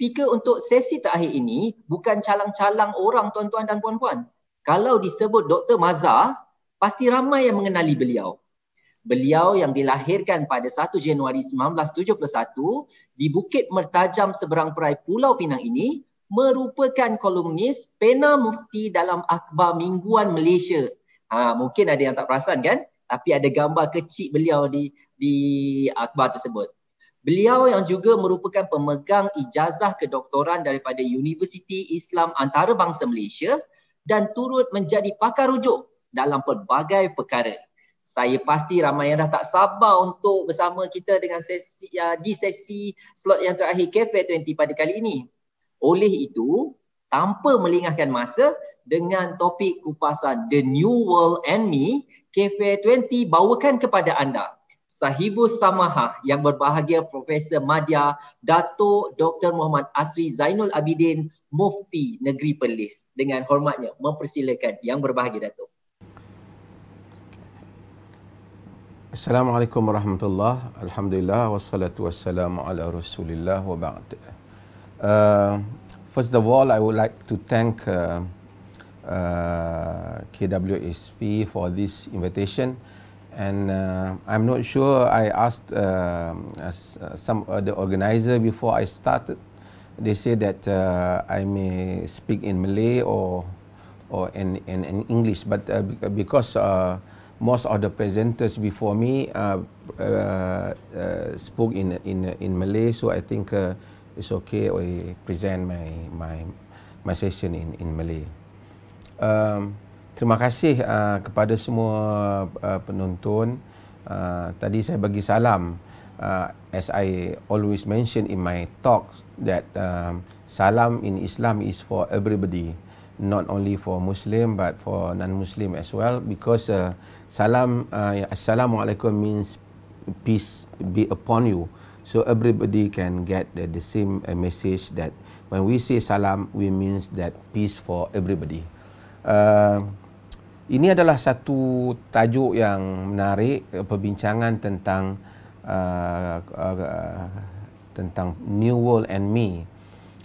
speaker untuk sesi terakhir ini bukan calang-calang orang tuan-tuan dan puan-puan. Kalau disebut Dr. Mazhar, pasti ramai yang mengenali beliau. Beliau yang dilahirkan pada 1 Januari 1971 di Bukit Mertajam seberang perai Pulau Pinang ini merupakan kolumnis pena mufti dalam akhbar mingguan Malaysia. Ha, mungkin ada yang tak perasan kan? Tapi ada gambar kecil beliau di di akhbar tersebut. Beliau yang juga merupakan pemegang ijazah kedoktoran daripada Universiti Islam Antarabangsa Malaysia dan turut menjadi pakar rujuk dalam pelbagai perkara. Saya pasti ramai yang dah tak sabar untuk bersama kita dengan sesi uh, di sesi slot yang terakhir Cafe 20 pada kali ini. Oleh itu, tanpa melingahkan masa dengan topik kupasan The New World and Me, Cafe 20 bawakan kepada anda Sahibu Samaha yang berbahagia Profesor Madya Dato Dr. Muhammad Asri Zainul Abidin Mufti Negeri Perlis dengan hormatnya mempersilakan yang berbahagia Dato. Assalamualaikum warahmatullahi Alhamdulillah wassalatu wassalamu ala Rasulillah wa ba'd. Uh, first of all I would like to thank uh, uh, KWSP for this invitation and uh, I'm not sure I asked uh, uh, uh some uh, the organizer before I started. They said that uh, I may speak in Malay or or in in, in English, but uh, because uh, most of the presenters before me uh, uh, uh, spoke in in in Malay, so I think uh, it's okay I present my my my session in in Malay. Um, Terima kasih uh, kepada semua uh, penonton. Uh, tadi saya bagi salam. Uh, as I always mention in my talk that uh, salam in Islam is for everybody, not only for Muslim but for non-Muslim as well. Because uh, salam uh, assalamualaikum means peace be upon you. So everybody can get the, the same uh, message that when we say salam, we means that peace for everybody. Uh, ini adalah satu tajuk yang menarik eh, perbincangan tentang uh, uh, tentang New World and Me.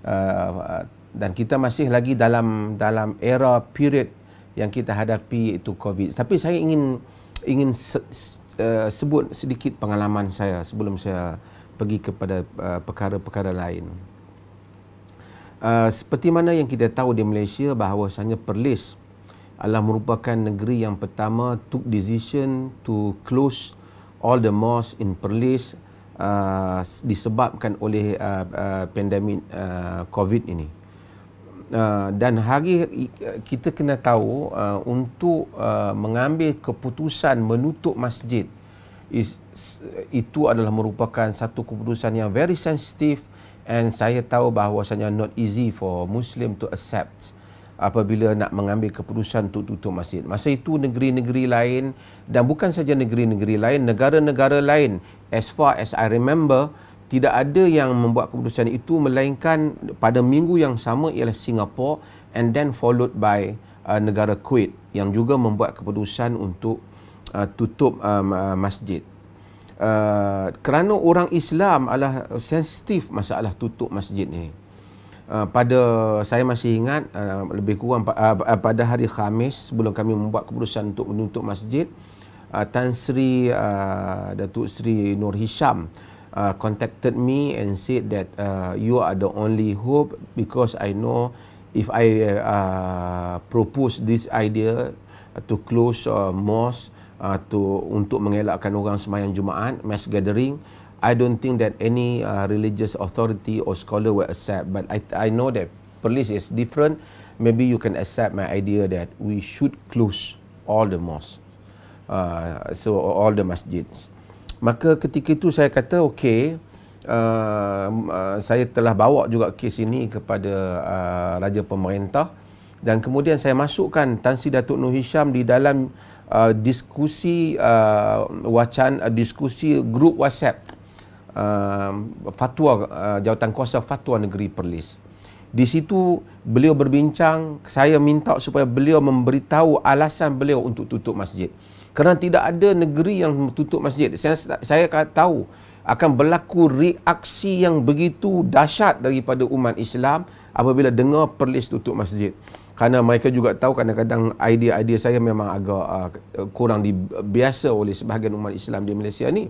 Uh, dan kita masih lagi dalam dalam era period yang kita hadapi itu COVID. Tapi saya ingin ingin se, se, uh, sebut sedikit pengalaman saya sebelum saya pergi kepada uh, perkara-perkara lain. Uh, seperti mana yang kita tahu di Malaysia bahawa sebenarnya Perlis adalah merupakan negeri yang pertama took decision to close all the mosques in Perlis uh, disebabkan oleh uh, uh, pandemik uh, COVID ini. Uh, dan hari uh, kita kena tahu uh, untuk uh, mengambil keputusan menutup masjid is, uh, itu adalah merupakan satu keputusan yang very sensitive and saya tahu bahawasanya not easy for Muslim to accept. Uh, apabila nak mengambil keputusan untuk tutup masjid. Masa itu negeri-negeri lain dan bukan saja negeri-negeri lain, negara-negara lain as far as I remember tidak ada yang membuat keputusan itu melainkan pada minggu yang sama ialah Singapore and then followed by uh, negara Kuwait yang juga membuat keputusan untuk uh, tutup um, uh, masjid. Uh, kerana orang Islam adalah sensitif masalah tutup masjid ni. Ah, pada saya masih ingat uh, lebih kurang uh, pada hari Khamis sebelum kami membuat keputusan untuk menutup masjid uh, Tan Sri uh, Datuk Sri Nur Hisham uh, contacted me and said that uh, you are the only hope because I know if I uh, propose this idea to close uh, mosque uh, to untuk mengelakkan orang semayang Jumaat mass gathering I don't think that any uh, religious authority or scholar will accept. But I, I know that police is different. Maybe you can accept my idea that we should close all the mosques, uh, so all the masjids. Maka ketika itu saya kata okay, uh, uh, saya telah bawa juga kes ini kepada uh, Raja Pemerintah dan kemudian saya masukkan Tan Datuk Nur Hisham di dalam uh, diskusi uh, wacan uh, diskusi grup WhatsApp uh, fatwa uh, jawatan kuasa fatwa negeri Perlis. Di situ beliau berbincang, saya minta supaya beliau memberitahu alasan beliau untuk tutup masjid. Kerana tidak ada negeri yang tutup masjid. Saya, saya tahu akan berlaku reaksi yang begitu dahsyat daripada umat Islam apabila dengar Perlis tutup masjid. Kerana mereka juga tahu kadang-kadang idea-idea saya memang agak uh, kurang dibiasa oleh sebahagian umat Islam di Malaysia ni.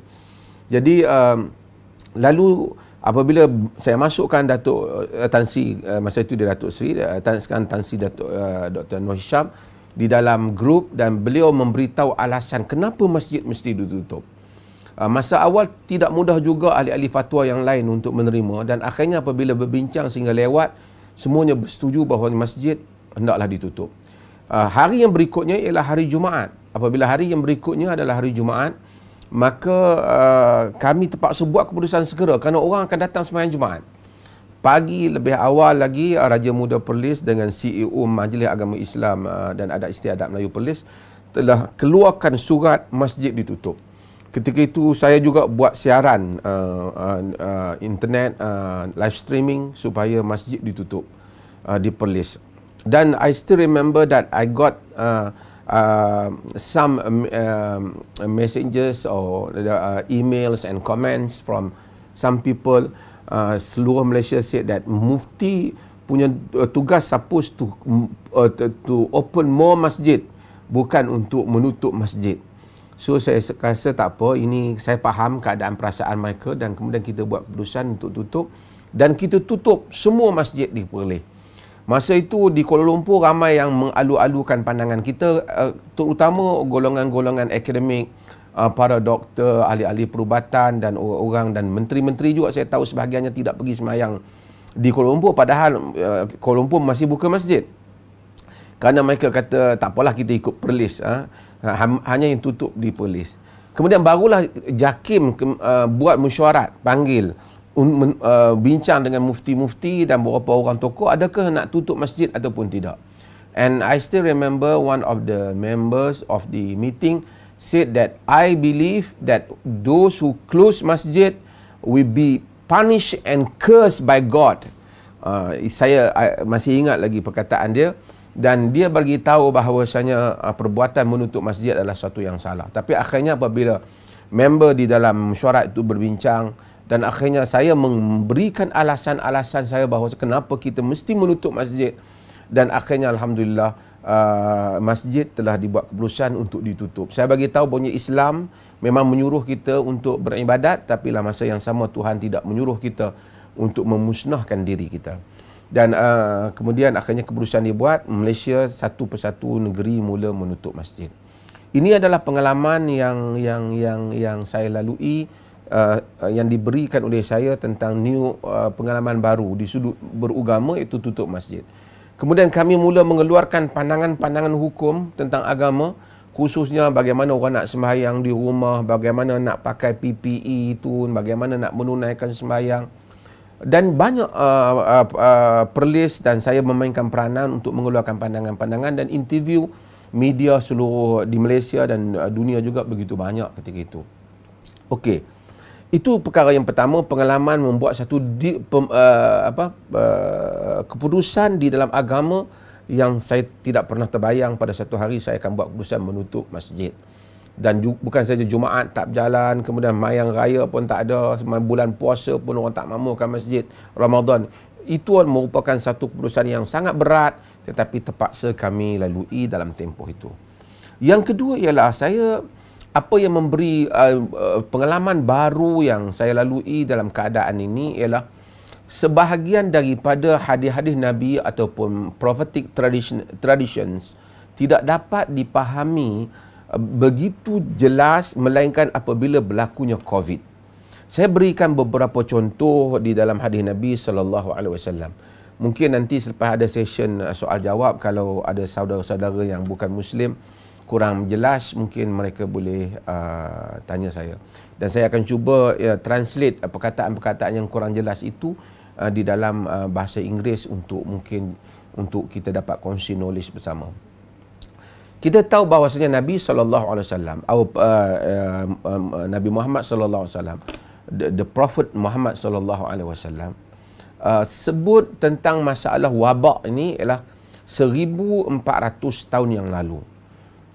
Jadi... Uh, lalu apabila saya masukkan Datuk uh, Tan uh, masa itu dia Datuk Sri dan eh, uh, sekarang Tan Datuk uh, Dr Noh Hisham di dalam grup dan beliau memberitahu alasan kenapa masjid mesti ditutup ah, Masa awal tidak mudah juga ahli-ahli fatwa yang lain untuk menerima dan akhirnya apabila berbincang sehingga lewat semuanya bersetuju bahawa masjid hendaklah ditutup. Ah, hari yang berikutnya ialah hari Jumaat. Apabila hari yang berikutnya adalah hari Jumaat, maka uh, kami terpaksa buat keputusan segera kerana orang akan datang semayang Jumaat. Pagi lebih awal lagi uh, Raja Muda Perlis dengan CEO Majlis Agama Islam uh, dan Adat Istiadat Melayu Perlis telah keluarkan surat masjid ditutup. Ketika itu saya juga buat siaran uh, uh, uh, internet uh, live streaming supaya masjid ditutup uh, di Perlis. Dan I still remember that I got uh, uh, some um, uh, messages or uh, emails and comments from some people uh, seluruh Malaysia said that mufti punya uh, tugas supposed to mm, uh, to, to open more masjid bukan untuk menutup masjid. So saya rasa tak apa, ini saya faham keadaan perasaan mereka dan kemudian kita buat keputusan untuk tutup dan kita tutup semua masjid di Perlis. Masa itu di Kuala Lumpur ramai yang mengalu-alukan pandangan kita eh, terutama golongan-golongan akademik eh, para doktor, ahli-ahli perubatan dan orang-orang dan menteri-menteri juga saya tahu sebahagiannya tidak pergi semayang di Kuala Lumpur padahal eh, Kuala Lumpur masih buka masjid. Kerana mereka kata tak apalah kita ikut perlis. Ah. Ha, hanya yang tutup di perlis. Kemudian barulah JAKIM buat mesyuarat, panggil men, uh, bincang dengan mufti-mufti dan beberapa orang tokoh adakah nak tutup masjid ataupun tidak. And I still remember one of the members of the meeting said that I believe that those who close masjid will be punished and cursed by God. Uh, saya I, masih ingat lagi perkataan dia dan dia bagi tahu bahawasanya uh, perbuatan menutup masjid adalah satu yang salah. Tapi akhirnya apabila member di dalam mesyuarat itu berbincang dan akhirnya saya memberikan alasan-alasan saya bahawa kenapa kita mesti menutup masjid dan akhirnya alhamdulillah uh, masjid telah dibuat keputusan untuk ditutup. Saya bagi tahu bahawa Islam memang menyuruh kita untuk beribadat tapi dalam masa yang sama Tuhan tidak menyuruh kita untuk memusnahkan diri kita. Dan uh, kemudian akhirnya keputusan dibuat Malaysia satu persatu negeri mula menutup masjid. Ini adalah pengalaman yang yang yang yang saya lalui uh, yang diberikan oleh saya tentang new uh, pengalaman baru di sudut beragama itu tutup masjid. Kemudian kami mula mengeluarkan pandangan-pandangan hukum tentang agama khususnya bagaimana orang nak sembahyang di rumah, bagaimana nak pakai PPE itu, bagaimana nak menunaikan sembahyang. Dan banyak uh, uh, uh, perlis dan saya memainkan peranan untuk mengeluarkan pandangan-pandangan dan interview media seluruh di Malaysia dan uh, dunia juga begitu banyak ketika itu. Okey itu perkara yang pertama pengalaman membuat satu di, pem, uh, apa uh, keputusan di dalam agama yang saya tidak pernah terbayang pada satu hari saya akan buat keputusan menutup masjid dan ju, bukan saja Jumaat tak berjalan kemudian mayang raya pun tak ada bulan puasa pun orang tak makmurkan masjid Ramadan itu merupakan satu keputusan yang sangat berat tetapi terpaksa kami lalui dalam tempoh itu yang kedua ialah saya apa yang memberi uh, uh, pengalaman baru yang saya lalui dalam keadaan ini ialah sebahagian daripada hadis-hadis nabi ataupun prophetic tradition traditions tidak dapat dipahami uh, begitu jelas melainkan apabila berlakunya covid saya berikan beberapa contoh di dalam hadis nabi sallallahu alaihi wasallam mungkin nanti selepas ada session uh, soal jawab kalau ada saudara-saudara yang bukan muslim kurang jelas mungkin mereka boleh uh, tanya saya dan saya akan cuba ya, translate uh, perkataan-perkataan yang kurang jelas itu uh, di dalam uh, bahasa Inggeris untuk mungkin untuk kita dapat kongsi knowledge bersama kita tahu bahawasanya Nabi sallallahu alaihi wasallam uh, uh, um, Nabi Muhammad saw. alaihi the prophet Muhammad saw alaihi sebut tentang masalah wabak ini ialah 1400 tahun yang lalu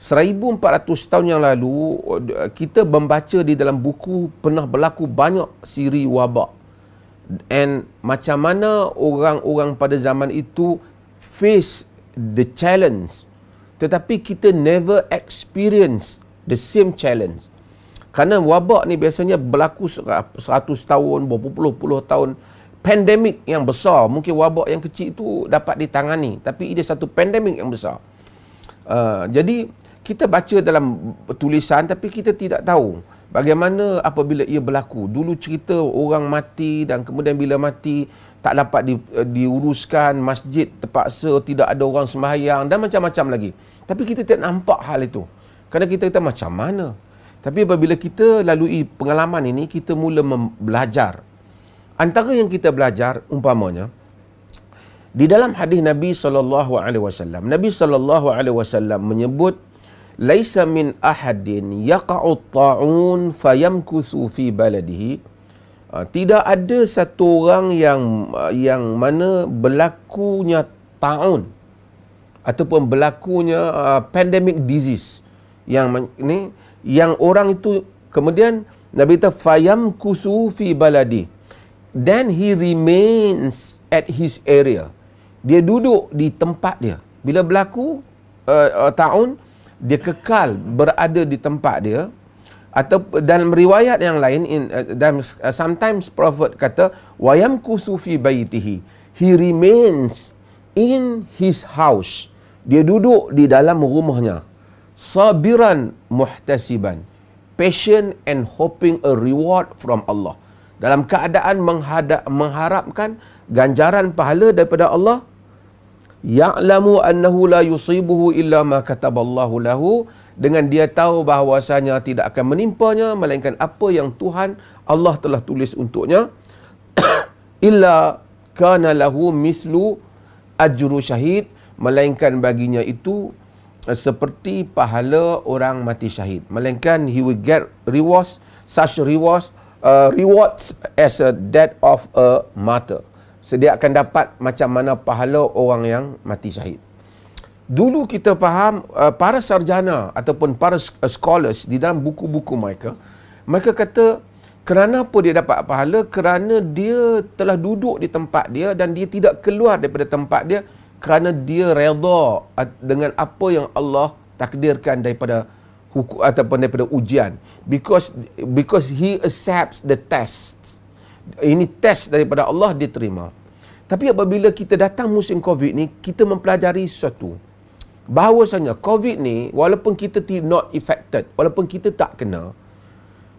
1400 tahun yang lalu kita membaca di dalam buku pernah berlaku banyak siri wabak and macam mana orang-orang pada zaman itu face the challenge tetapi kita never experience the same challenge kerana wabak ni biasanya berlaku 100 tahun berapa puluh-puluh tahun pandemik yang besar mungkin wabak yang kecil itu dapat ditangani tapi ini satu pandemik yang besar uh, jadi kita baca dalam tulisan tapi kita tidak tahu bagaimana apabila ia berlaku. Dulu cerita orang mati dan kemudian bila mati tak dapat di, uh, diuruskan, masjid terpaksa tidak ada orang sembahyang dan macam-macam lagi. Tapi kita tak nampak hal itu. Kerana kita kata macam mana? Tapi apabila kita lalui pengalaman ini, kita mula belajar. Antara yang kita belajar, umpamanya, di dalam hadis Nabi Sallallahu Alaihi Wasallam. Nabi Sallallahu Alaihi Wasallam menyebut laisa min ahadin yaqa'u ta'un fayamkuthu fi baladihi ah, tidak ada satu orang yang ah, yang mana berlakunya taun ataupun berlakunya uh, pandemic disease yang ni yang orang itu kemudian Nabi kata fayam kusu fi baladi then he remains at his area dia duduk di tempat dia bila berlaku uh, uh, taun dia kekal berada di tempat dia atau dalam riwayat yang lain in, uh, eh, dan uh, eh, sometimes prophet kata wayam kusufi baitihi he remains in his house dia duduk di dalam rumahnya sabiran muhtasiban patient and hoping a reward from Allah dalam keadaan mengharapkan ganjaran pahala daripada Allah ya'lamu annahu la yusibuhu illa ma kataballahu lahu dengan dia tahu bahawasanya tidak akan menimpanya melainkan apa yang Tuhan Allah telah tulis untuknya illa kana lahu mislu ajru syahid melainkan baginya itu eh, seperti pahala orang mati syahid melainkan he will get rewards such rewards uh, rewards as a death of a martyr so, dia akan dapat macam mana pahala orang yang mati syahid. Dulu kita faham uh, para sarjana ataupun para uh, scholars di dalam buku-buku mereka, mereka kata kerana apa dia dapat pahala? Kerana dia telah duduk di tempat dia dan dia tidak keluar daripada tempat dia kerana dia redha dengan apa yang Allah takdirkan daripada hukum ataupun daripada ujian because because he accepts the test ini test daripada Allah diterima. Tapi apabila kita datang musim COVID ni, kita mempelajari sesuatu. Bahawasanya COVID ni, walaupun kita not affected, walaupun kita tak kena,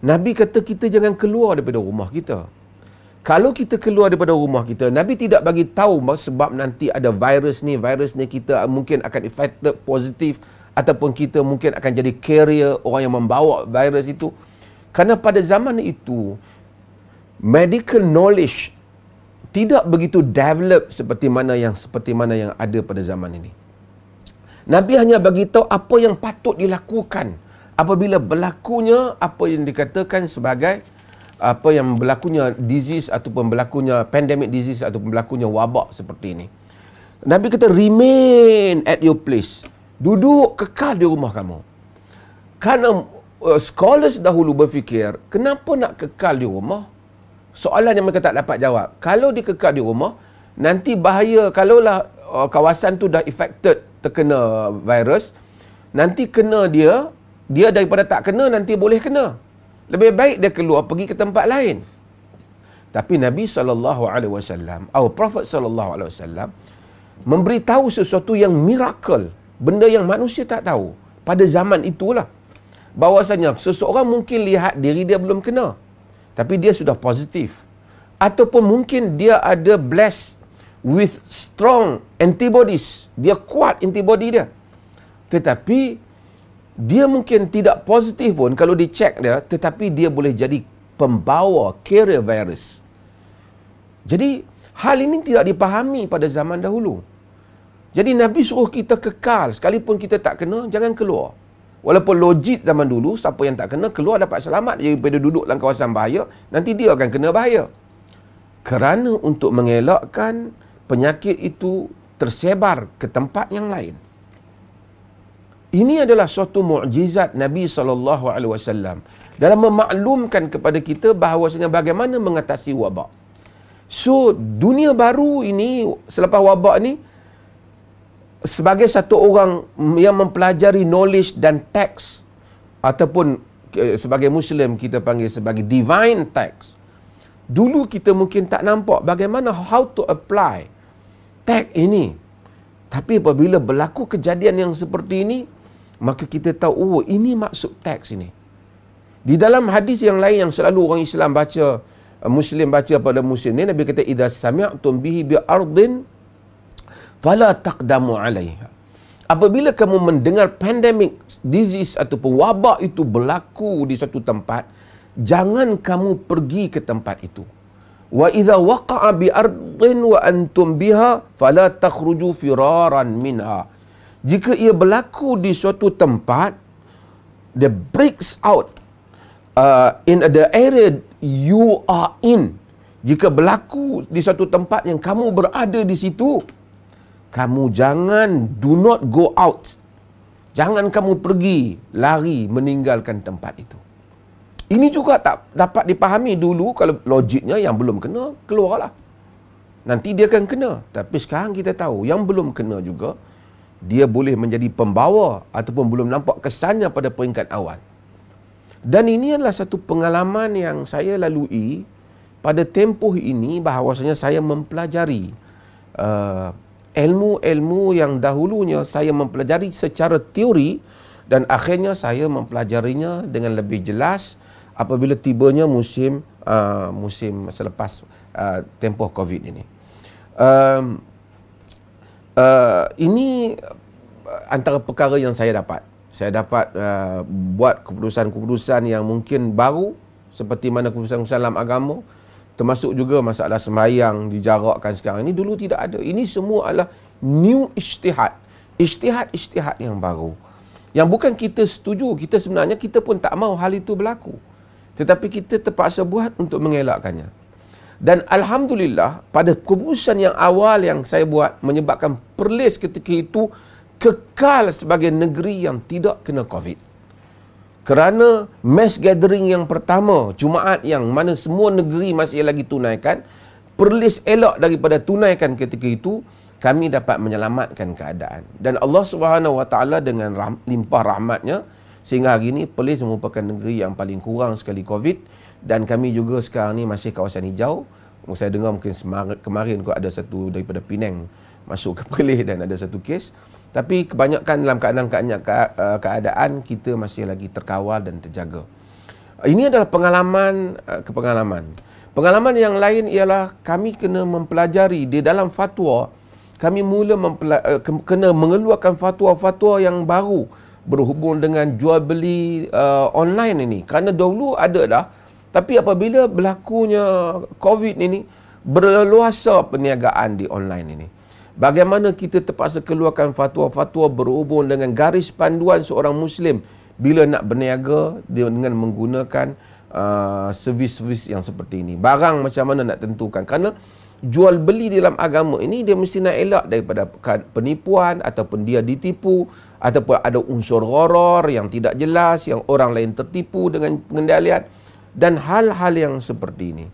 Nabi kata kita jangan keluar daripada rumah kita. Kalau kita keluar daripada rumah kita, Nabi tidak bagi tahu sebab nanti ada virus ni, virus ni kita mungkin akan affected positif ataupun kita mungkin akan jadi carrier orang yang membawa virus itu. Karena pada zaman itu, medical knowledge tidak begitu develop seperti mana yang seperti mana yang ada pada zaman ini. Nabi hanya bagi tahu apa yang patut dilakukan apabila berlakunya apa yang dikatakan sebagai apa yang berlakunya disease ataupun berlakunya pandemic disease ataupun berlakunya wabak seperti ini. Nabi kata remain at your place. Duduk kekal di rumah kamu. Kerana uh, scholars dahulu berfikir kenapa nak kekal di rumah? soalan yang mereka tak dapat jawab. Kalau dia di rumah, nanti bahaya kalaulah uh, kawasan tu dah affected terkena virus, nanti kena dia, dia daripada tak kena nanti boleh kena. Lebih baik dia keluar pergi ke tempat lain. Tapi Nabi saw. alaihi wasallam, our prophet sallallahu wasallam memberitahu sesuatu yang miracle, benda yang manusia tak tahu pada zaman itulah. Bahawasanya seseorang mungkin lihat diri dia belum kena tapi dia sudah positif ataupun mungkin dia ada blessed with strong antibodies dia kuat antibody dia tetapi dia mungkin tidak positif pun kalau dicek dia tetapi dia boleh jadi pembawa carrier virus jadi hal ini tidak dipahami pada zaman dahulu jadi nabi suruh kita kekal sekalipun kita tak kena jangan keluar Walaupun logik zaman dulu, siapa yang tak kena keluar dapat selamat daripada duduk dalam kawasan bahaya, nanti dia akan kena bahaya. Kerana untuk mengelakkan penyakit itu tersebar ke tempat yang lain. Ini adalah suatu mukjizat Nabi saw dalam memaklumkan kepada kita bahawasanya bagaimana mengatasi wabak. So dunia baru ini selepas wabak ini sebagai satu orang yang mempelajari knowledge dan text ataupun eh, sebagai muslim kita panggil sebagai divine text dulu kita mungkin tak nampak bagaimana how to apply text ini tapi apabila berlaku kejadian yang seperti ini maka kita tahu oh ini maksud teks ini di dalam hadis yang lain yang selalu orang Islam baca eh, muslim baca pada muslim ni nabi kata idza sami'tum bihi bi ardin fala taqdamu alaiha apabila kamu mendengar pandemic disease ataupun wabak itu berlaku di satu tempat jangan kamu pergi ke tempat itu wa idza waqa'a bi ardin wa antum biha fala takhruju firaran minha jika ia berlaku di suatu tempat the breaks out uh, in the area you are in jika berlaku di satu tempat yang kamu berada di situ, kamu jangan do not go out. Jangan kamu pergi lari meninggalkan tempat itu. Ini juga tak dapat dipahami dulu kalau logiknya yang belum kena, keluarlah. Nanti dia akan kena. Tapi sekarang kita tahu yang belum kena juga, dia boleh menjadi pembawa ataupun belum nampak kesannya pada peringkat awal. Dan ini adalah satu pengalaman yang saya lalui pada tempoh ini bahawasanya saya mempelajari uh, ilmu-ilmu yang dahulunya saya mempelajari secara teori dan akhirnya saya mempelajarinya dengan lebih jelas apabila tibanya musim uh, musim selepas uh, tempoh COVID ini. Um, uh, ini antara perkara yang saya dapat. Saya dapat uh, buat keputusan-keputusan yang mungkin baru seperti mana keputusan-keputusan dalam agama termasuk juga masalah sembahyang dijarakkan sekarang ini dulu tidak ada ini semua adalah new ijtihad ijtihad-ijtihad yang baru yang bukan kita setuju kita sebenarnya kita pun tak mahu hal itu berlaku tetapi kita terpaksa buat untuk mengelakkannya dan alhamdulillah pada keputusan yang awal yang saya buat menyebabkan Perlis ketika itu kekal sebagai negeri yang tidak kena covid kerana mass gathering yang pertama Jumaat yang mana semua negeri masih lagi tunaikan perlis elok daripada tunaikan ketika itu kami dapat menyelamatkan keadaan dan Allah Subhanahu Wa Taala dengan rah- limpah rahmatnya sehingga hari ini perlis merupakan negeri yang paling kurang sekali covid dan kami juga sekarang ni masih kawasan hijau saya dengar mungkin kemarin kot ada satu daripada Penang masuk ke Perlis dan ada satu kes tapi kebanyakan dalam keadaan-keadaan eh, kita masih lagi terkawal dan terjaga. Ini adalah pengalaman eh, ke pengalaman. Pengalaman yang lain ialah kami kena mempelajari di dalam fatwa, kami mula eh, kena mengeluarkan fatwa-fatwa yang baru berhubung dengan jual beli uh, online ini. Kerana dahulu ada dah, tapi apabila berlakunya COVID ini, berleluasa perniagaan di online ini. Bagaimana kita terpaksa keluarkan fatwa-fatwa berhubung dengan garis panduan seorang Muslim bila nak berniaga dengan menggunakan uh, servis-servis yang seperti ini. Barang macam mana nak tentukan. Kerana jual beli dalam agama ini dia mesti nak elak daripada penipuan ataupun dia ditipu ataupun ada unsur horor yang tidak jelas yang orang lain tertipu dengan pengendalian dan hal-hal yang seperti ini.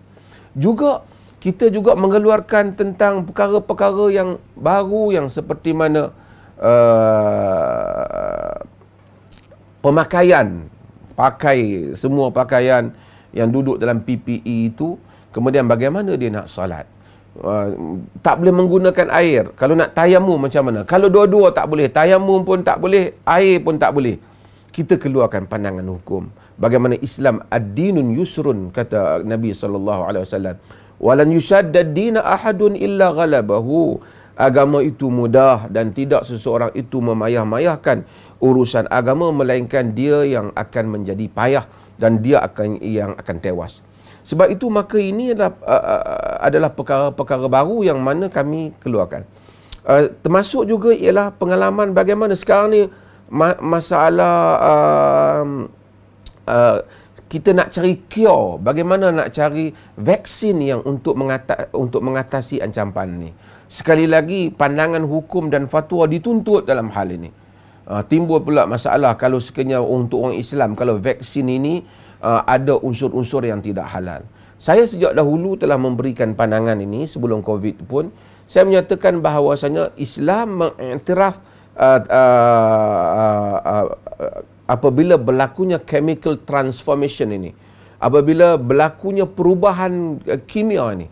Juga kita juga mengeluarkan tentang perkara-perkara yang baru yang seperti mana uh, pemakaian pakai semua pakaian yang duduk dalam PPE itu kemudian bagaimana dia nak solat uh, tak boleh menggunakan air kalau nak tayamu macam mana kalau dua-dua tak boleh tayamu pun tak boleh air pun tak boleh kita keluarkan pandangan hukum bagaimana Islam ad-dinun yusrun kata Nabi saw walan dan dina ahadun illa ghalabahu agama itu mudah dan tidak seseorang itu memayah-mayahkan urusan agama melainkan dia yang akan menjadi payah dan dia akan yang akan tewas sebab itu maka ini adalah adalah perkara-perkara baru yang mana kami keluarkan termasuk juga ialah pengalaman bagaimana sekarang ni masalah uh, uh, kita nak cari cure bagaimana nak cari vaksin yang untuk mengatasi, untuk mengatasi ancaman ini sekali lagi pandangan hukum dan fatwa dituntut dalam hal ini uh, timbul pula masalah kalau sekiranya untuk orang Islam kalau vaksin ini uh, ada unsur-unsur yang tidak halal saya sejak dahulu telah memberikan pandangan ini sebelum covid pun saya menyatakan bahawasanya Islam mengiktiraf uh, uh, uh, uh, uh, apabila berlakunya chemical transformation ini, apabila berlakunya perubahan eh, kimia ini,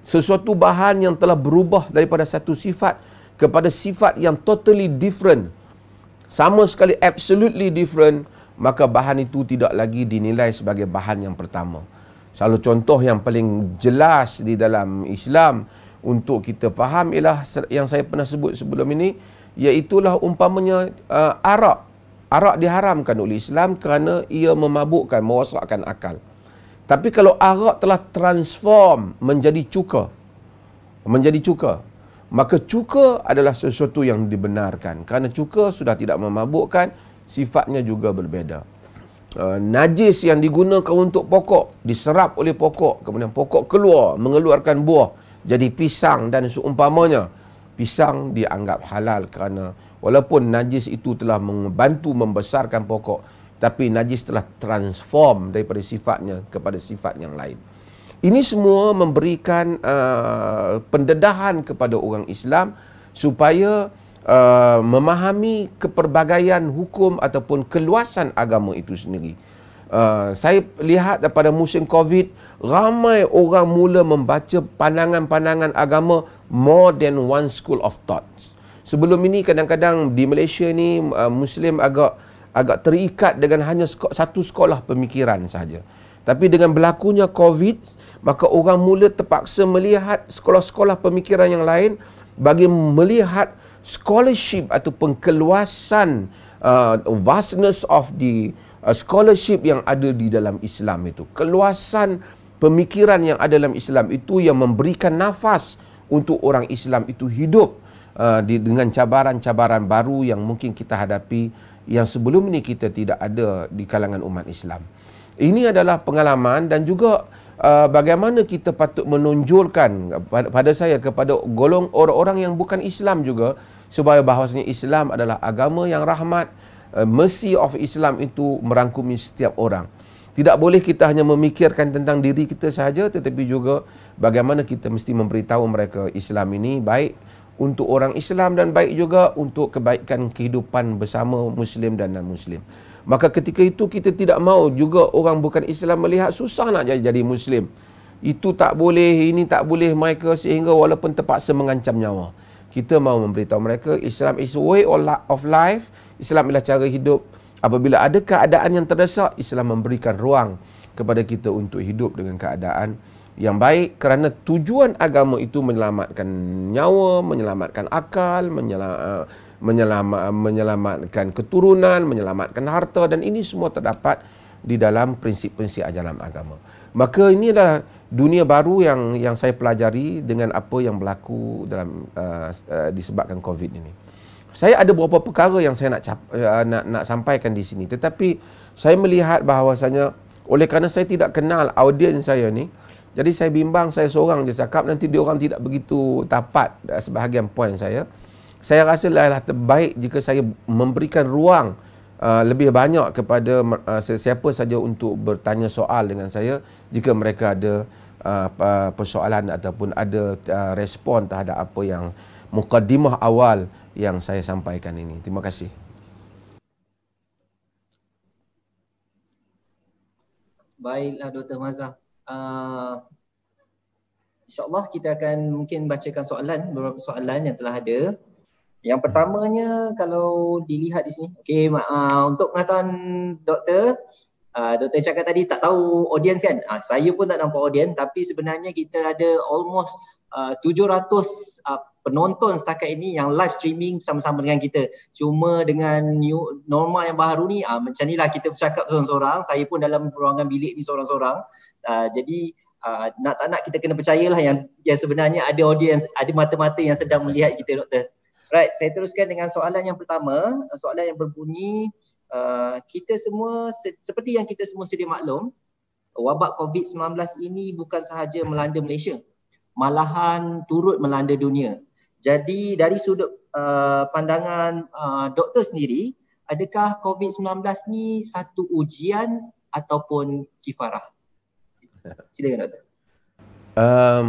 sesuatu bahan yang telah berubah daripada satu sifat kepada sifat yang totally different, sama sekali absolutely different, maka bahan itu tidak lagi dinilai sebagai bahan yang pertama. Salah contoh yang paling jelas di dalam Islam untuk kita faham ialah yang saya pernah sebut sebelum ini, iaitulah umpamanya uh, Arab. Arak diharamkan oleh Islam kerana ia memabukkan, merosakkan akal. Tapi kalau arak telah transform menjadi cuka, menjadi cuka, maka cuka adalah sesuatu yang dibenarkan. Kerana cuka sudah tidak memabukkan, sifatnya juga berbeza. Eh, najis yang digunakan untuk pokok, diserap oleh pokok, kemudian pokok keluar, mengeluarkan buah, jadi pisang dan seumpamanya, pisang dianggap halal kerana Walaupun najis itu telah membantu membesarkan pokok tapi najis telah transform daripada sifatnya kepada sifat yang lain. Ini semua memberikan uh, pendedahan kepada orang Islam supaya uh, memahami keperbagaian hukum ataupun keluasan agama itu sendiri. Uh, saya lihat pada musim COVID, ramai orang mula membaca pandangan-pandangan agama more than one school of thoughts sebelum ini kadang-kadang di Malaysia ni uh, muslim agak agak terikat dengan hanya satu sekolah pemikiran saja. Tapi dengan berlakunya COVID, maka orang mula terpaksa melihat sekolah-sekolah pemikiran yang lain bagi melihat scholarship atau pengkeluasan uh, vastness of the uh, scholarship yang ada di dalam Islam itu. Keluasan pemikiran yang ada dalam Islam itu yang memberikan nafas untuk orang Islam itu hidup. Uh, di, dengan cabaran-cabaran baru yang mungkin kita hadapi yang sebelum ini kita tidak ada di kalangan umat Islam. Ini adalah pengalaman dan juga uh, bagaimana kita patut menonjolkan pada, pada saya kepada golong orang-orang yang bukan Islam juga supaya bahawasanya Islam adalah agama yang rahmat, uh, mercy of Islam itu merangkumi setiap orang. Tidak boleh kita hanya memikirkan tentang diri kita sahaja tetapi juga bagaimana kita mesti memberitahu mereka Islam ini baik untuk orang Islam dan baik juga untuk kebaikan kehidupan bersama Muslim dan non-Muslim. Maka ketika itu kita tidak mahu juga orang bukan Islam melihat susah nak jadi Muslim. Itu tak boleh, ini tak boleh mereka sehingga walaupun terpaksa mengancam nyawa. Kita mahu memberitahu mereka Islam is way of life, Islam adalah cara hidup. Apabila ada keadaan yang terdesak, Islam memberikan ruang kepada kita untuk hidup dengan keadaan yang baik kerana tujuan agama itu menyelamatkan nyawa, menyelamatkan akal, eh, menyelamatkan keturunan, menyelamatkan harta dan ini semua terdapat di dalam prinsip-prinsip ajaran agama. Maka ini adalah dunia baru yang yang saya pelajari dengan apa yang berlaku dalam uh, uh, disebabkan COVID ini. Saya ada beberapa perkara yang saya nak cap, uh, nak nak sampaikan di sini tetapi saya melihat bahawasanya oleh kerana saya tidak kenal audiens saya ni, jadi saya bimbang saya seorang je cakap nanti dia orang tidak begitu tapat sebahagian poin saya. Saya rasa lah, lah terbaik jika saya memberikan ruang uh, lebih banyak kepada uh, sesiapa saja untuk bertanya soal dengan saya jika mereka ada uh, persoalan ataupun ada uh, respon terhadap apa yang mukadimah awal yang saya sampaikan ini. Terima kasih. Baiklah Dr. Mazah uh, insyaAllah kita akan mungkin bacakan soalan, beberapa soalan yang telah ada. Yang pertamanya kalau dilihat di sini, okay, uh, ah, untuk pengetahuan doktor, uh, doktor cakap tadi tak tahu audience kan? Uh, saya pun tak nampak audience tapi sebenarnya kita ada almost uh, 700 uh, penonton setakat ini yang live streaming sama-sama dengan kita. Cuma dengan new normal yang baru ni uh, macam inilah kita bercakap seorang-seorang. Saya pun dalam ruangan bilik ni seorang-seorang. Uh, jadi uh, nak tak nak kita kena percayalah yang yang sebenarnya ada audience, ada mata-mata yang sedang melihat kita doktor. Right, saya teruskan dengan soalan yang pertama, soalan yang berbunyi uh, kita semua se- seperti yang kita semua sedia maklum, wabak COVID-19 ini bukan sahaja melanda Malaysia, malahan turut melanda dunia. Jadi dari sudut uh, pandangan uh, doktor sendiri, adakah COVID-19 ni satu ujian ataupun kifarah? Silakan doktor. Um,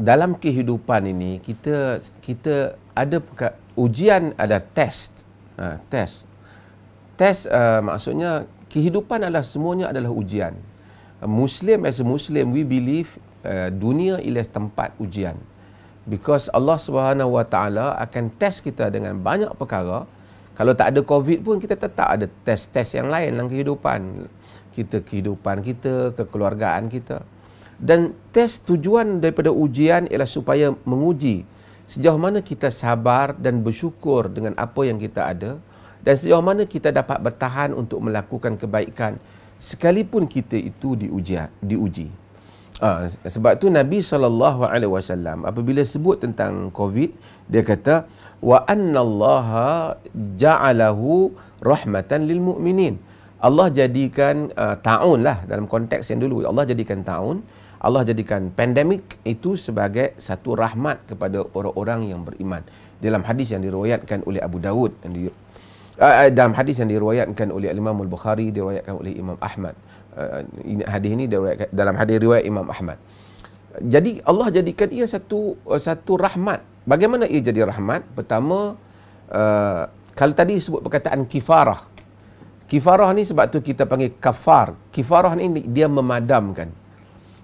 dalam kehidupan ini kita kita ada ujian ada test uh, test test uh, maksudnya kehidupan adalah semuanya adalah ujian muslim as a muslim we believe uh, dunia ialah tempat ujian because Allah Subhanahu Wa Taala akan test kita dengan banyak perkara kalau tak ada covid pun kita tetap ada test-test yang lain dalam kehidupan kita kehidupan kita kekeluargaan kita dan test tujuan daripada ujian ialah supaya menguji sejauh mana kita sabar dan bersyukur dengan apa yang kita ada dan sejauh mana kita dapat bertahan untuk melakukan kebaikan sekalipun kita itu diuji diuji Ha, sebab tu Nabi sallallahu alaihi wasallam apabila sebut tentang COVID dia kata wa annallaha ja'alahu rahmatan lil mu'minin. Allah jadikan uh, taun lah dalam konteks yang dulu. Allah jadikan taun, Allah jadikan pandemik itu sebagai satu rahmat kepada orang-orang yang beriman. Dalam hadis yang diriwayatkan oleh Abu Dawud. yang uh, dalam hadis yang diriwayatkan oleh Imam Al-Bukhari diriwayatkan oleh Imam Ahmad uh, ini hadis ini dalam hadis riwayat Imam Ahmad jadi Allah jadikan ia satu uh, satu rahmat bagaimana ia jadi rahmat pertama uh, kalau tadi sebut perkataan kifarah kifarah ni sebab tu kita panggil kafar kifarah ni dia memadamkan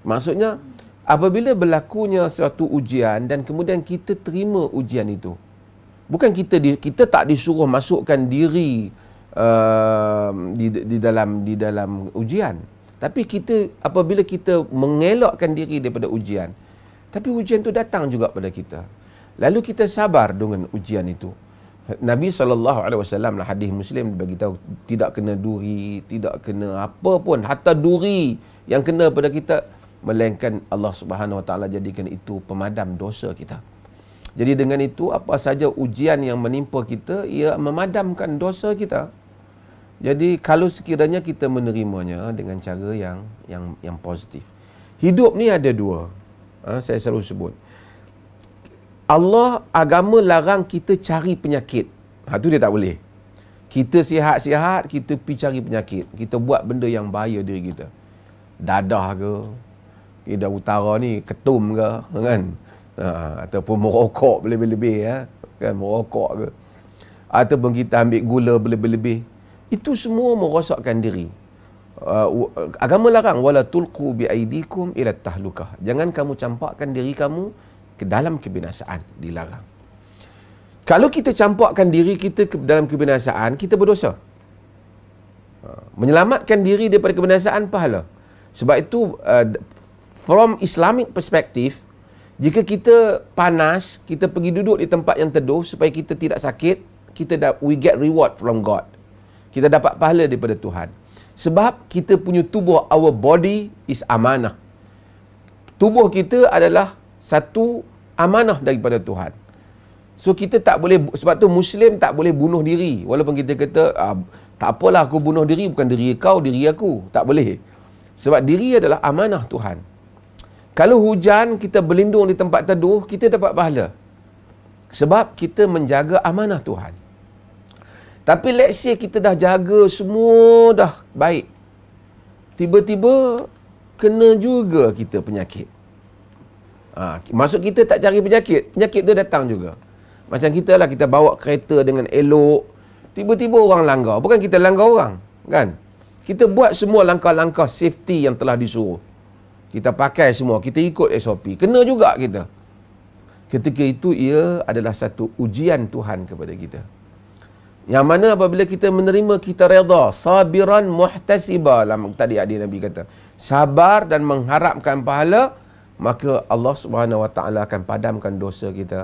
maksudnya apabila berlakunya suatu ujian dan kemudian kita terima ujian itu bukan kita di, kita tak disuruh masukkan diri uh, di, di dalam di dalam ujian tapi kita apabila kita mengelakkan diri daripada ujian tapi ujian tu datang juga pada kita lalu kita sabar dengan ujian itu Nabi saw. alaihi lah, hadis Muslim bagi tahu tidak kena duri, tidak kena apa pun, hatta duri yang kena pada kita melainkan Allah Subhanahu wa taala jadikan itu pemadam dosa kita. Jadi dengan itu apa saja ujian yang menimpa kita ia memadamkan dosa kita. Jadi kalau sekiranya kita menerimanya dengan cara yang yang yang positif. Hidup ni ada dua. Ha, saya selalu sebut. Allah agama larang kita cari penyakit. Ha tu dia tak boleh. Kita sihat-sihat, kita pergi cari penyakit. Kita buat benda yang bahaya diri kita. Dadah ke, Ida utara ni ketum ke, kan? ha, ataupun merokok lebih-lebih ya ha, kan merokok ke ataupun kita ambil gula lebih-lebih itu semua merosakkan diri uh, agama larang wala tulqu bi aidikum ila tahlukah jangan kamu campakkan diri kamu ke dalam kebinasaan dilarang kalau kita campakkan diri kita ke dalam kebinasaan kita berdosa ha, menyelamatkan diri daripada kebinasaan pahala sebab itu uh, from islamic perspective jika kita panas, kita pergi duduk di tempat yang teduh supaya kita tidak sakit, kita dapat we get reward from God. Kita dapat pahala daripada Tuhan. Sebab kita punya tubuh, our body is amanah. Tubuh kita adalah satu amanah daripada Tuhan. So kita tak boleh sebab tu muslim tak boleh bunuh diri walaupun kita kata ah, tak apalah aku bunuh diri bukan diri kau diri aku tak boleh sebab diri adalah amanah Tuhan kalau hujan kita berlindung di tempat teduh, kita dapat pahala. Sebab kita menjaga amanah Tuhan. Tapi let's say kita dah jaga semua dah baik. Tiba-tiba kena juga kita penyakit. Ha, maksud kita tak cari penyakit, penyakit tu datang juga. Macam kita lah, kita bawa kereta dengan elok. Tiba-tiba orang langgar. Bukan kita langgar orang, kan? Kita buat semua langkah-langkah safety yang telah disuruh. Kita pakai semua, kita ikut SOP. Kena juga kita. Ketika itu ia adalah satu ujian Tuhan kepada kita. Yang mana apabila kita menerima kita redha, sabiran muhtasiba dalam tadi hadis Nabi kata. Sabar dan mengharapkan pahala, maka Allah Subhanahu Wa Taala akan padamkan dosa kita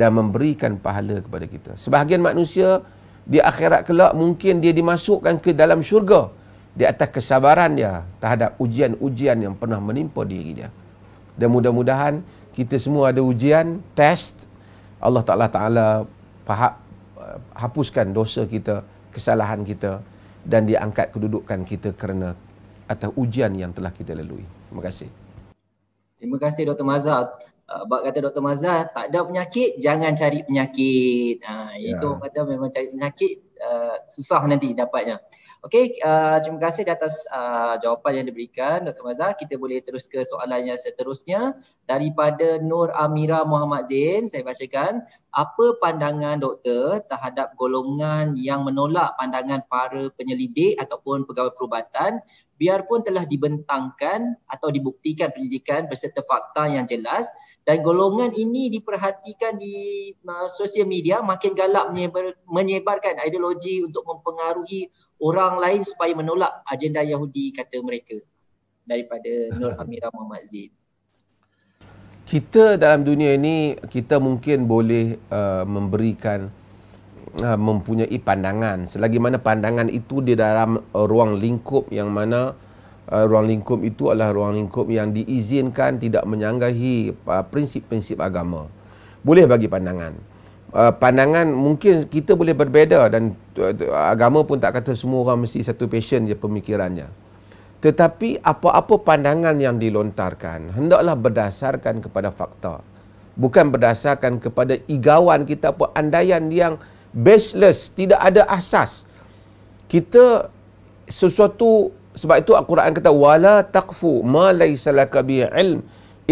dan memberikan pahala kepada kita. Sebahagian manusia di akhirat kelak mungkin dia dimasukkan ke dalam syurga di atas kesabaran dia terhadap ujian-ujian yang pernah menimpa diri dia. Dan mudah-mudahan kita semua ada ujian, test. Allah Ta'ala Ta'ala hapuskan dosa kita, kesalahan kita dan diangkat kedudukan kita kerana atas ujian yang telah kita lalui. Terima kasih. Terima kasih Dr. Mazat. Sebab kata Dr. Mazat tak ada penyakit, jangan cari penyakit. Ha, itu kata memang cari penyakit, uh, susah nanti dapatnya. Okey, uh, terima kasih di atas uh, jawapan yang diberikan Dr. Mazah. Kita boleh terus ke soalan yang seterusnya daripada Nur Amira Muhammad Zain. Saya bacakan, apa pandangan doktor terhadap golongan yang menolak pandangan para penyelidik ataupun pegawai perubatan biarpun telah dibentangkan atau dibuktikan penyelidikan berserta fakta yang jelas dan golongan ini diperhatikan di uh, sosial media makin galak menyebar, menyebarkan ideologi untuk mempengaruhi orang lain supaya menolak agenda Yahudi kata mereka daripada Nur Amira Muhammad Zain. Kita dalam dunia ini kita mungkin boleh uh, memberikan uh, mempunyai pandangan selagi mana pandangan itu di dalam uh, ruang lingkup yang mana uh, ruang lingkup itu adalah ruang lingkup yang diizinkan tidak menyanggahi uh, prinsip-prinsip agama. Boleh bagi pandangan uh, pandangan mungkin kita boleh berbeza dan uh, agama pun tak kata semua orang mesti satu passion je pemikirannya. Tetapi apa-apa pandangan yang dilontarkan hendaklah berdasarkan kepada fakta. Bukan berdasarkan kepada igawan kita apa andaian yang baseless, tidak ada asas. Kita sesuatu sebab itu Al-Quran kata wala taqfu ma laysa laka bi ilm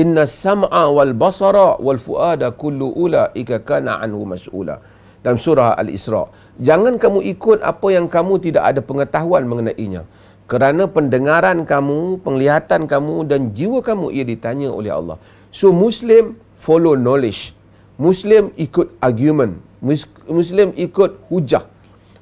inna sam'a wal basara wal fuada kullu ula ika kana anhu mas'ula dalam surah al-isra jangan kamu ikut apa yang kamu tidak ada pengetahuan mengenainya kerana pendengaran kamu penglihatan kamu dan jiwa kamu ia ditanya oleh Allah so muslim follow knowledge muslim ikut argument muslim ikut hujah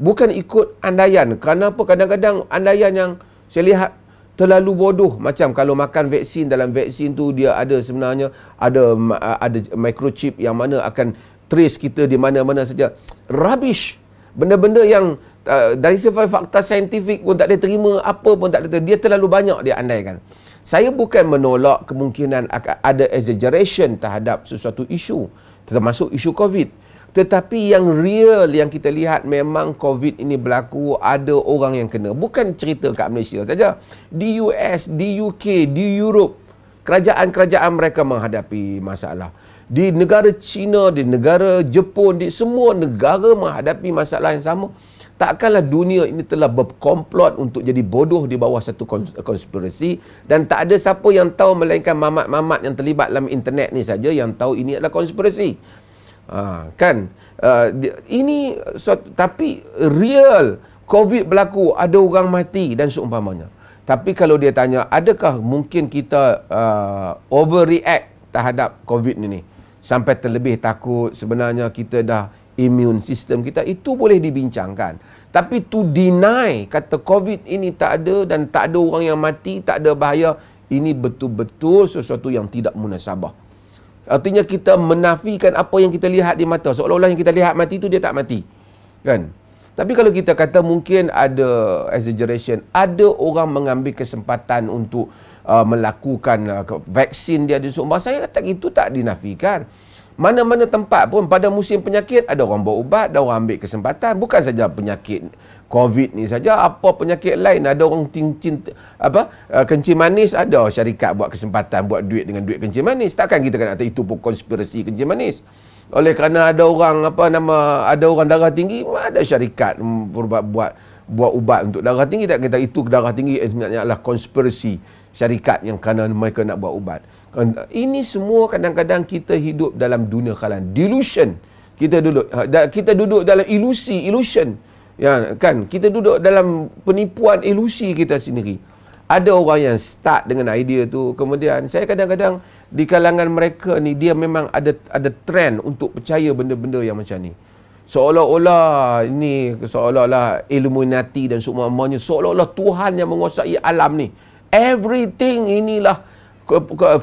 bukan ikut andaian kenapa kadang-kadang andaian yang saya lihat terlalu bodoh macam kalau makan vaksin dalam vaksin tu dia ada sebenarnya ada ada microchip yang mana akan trace kita di mana-mana saja rubbish benda-benda yang uh, dari sifat fakta saintifik pun tak ada terima apa pun tak ada dia terlalu banyak dia andaikan saya bukan menolak kemungkinan ada exaggeration terhadap sesuatu isu termasuk isu covid tetapi yang real yang kita lihat memang COVID ini berlaku ada orang yang kena. Bukan cerita kat Malaysia saja. Di US, di UK, di Europe, kerajaan-kerajaan mereka menghadapi masalah. Di negara China, di negara Jepun, di semua negara menghadapi masalah yang sama. Takkanlah dunia ini telah berkomplot untuk jadi bodoh di bawah satu konspirasi dan tak ada siapa yang tahu melainkan mamat-mamat yang terlibat dalam internet ni saja yang tahu ini adalah konspirasi. Ha, kan uh, di, ini suatu, tapi real covid berlaku ada orang mati dan seumpamanya tapi kalau dia tanya adakah mungkin kita uh, overreact terhadap covid ini sampai terlebih takut sebenarnya kita dah immune sistem kita itu boleh dibincangkan tapi to deny kata covid ini tak ada dan tak ada orang yang mati tak ada bahaya ini betul-betul sesuatu yang tidak munasabah Artinya kita menafikan apa yang kita lihat di mata. Seolah-olah yang kita lihat mati itu dia tak mati. Kan? Tapi kalau kita kata mungkin ada exaggeration, ada orang mengambil kesempatan untuk uh, melakukan uh, vaksin dia di sumber, saya kata itu tak dinafikan. Mana-mana tempat pun pada musim penyakit ada orang buat ubat, ada orang ambil kesempatan. Bukan saja penyakit COVID ni saja apa penyakit lain ada orang tingcin apa uh, kencing manis ada syarikat buat kesempatan buat duit dengan duit kencing manis takkan kita kata itu pun konspirasi kencing manis oleh kerana ada orang apa nama ada orang darah tinggi ada syarikat buat buat buat ubat untuk darah tinggi tak kita itu darah tinggi eh, sebenarnya adalah konspirasi syarikat yang kerana mereka nak buat ubat kan, ini semua kadang-kadang kita hidup dalam dunia khalan delusion kita duduk ha, kita duduk dalam ilusi illusion Ya, kan kita duduk dalam penipuan ilusi kita sendiri. Ada orang yang start dengan idea tu, kemudian saya kadang-kadang di kalangan mereka ni dia memang ada ada trend untuk percaya benda-benda yang macam ni. Seolah-olah ini seolah-olah Illuminati dan semua semuanya seolah-olah Tuhan yang menguasai alam ni. Everything inilah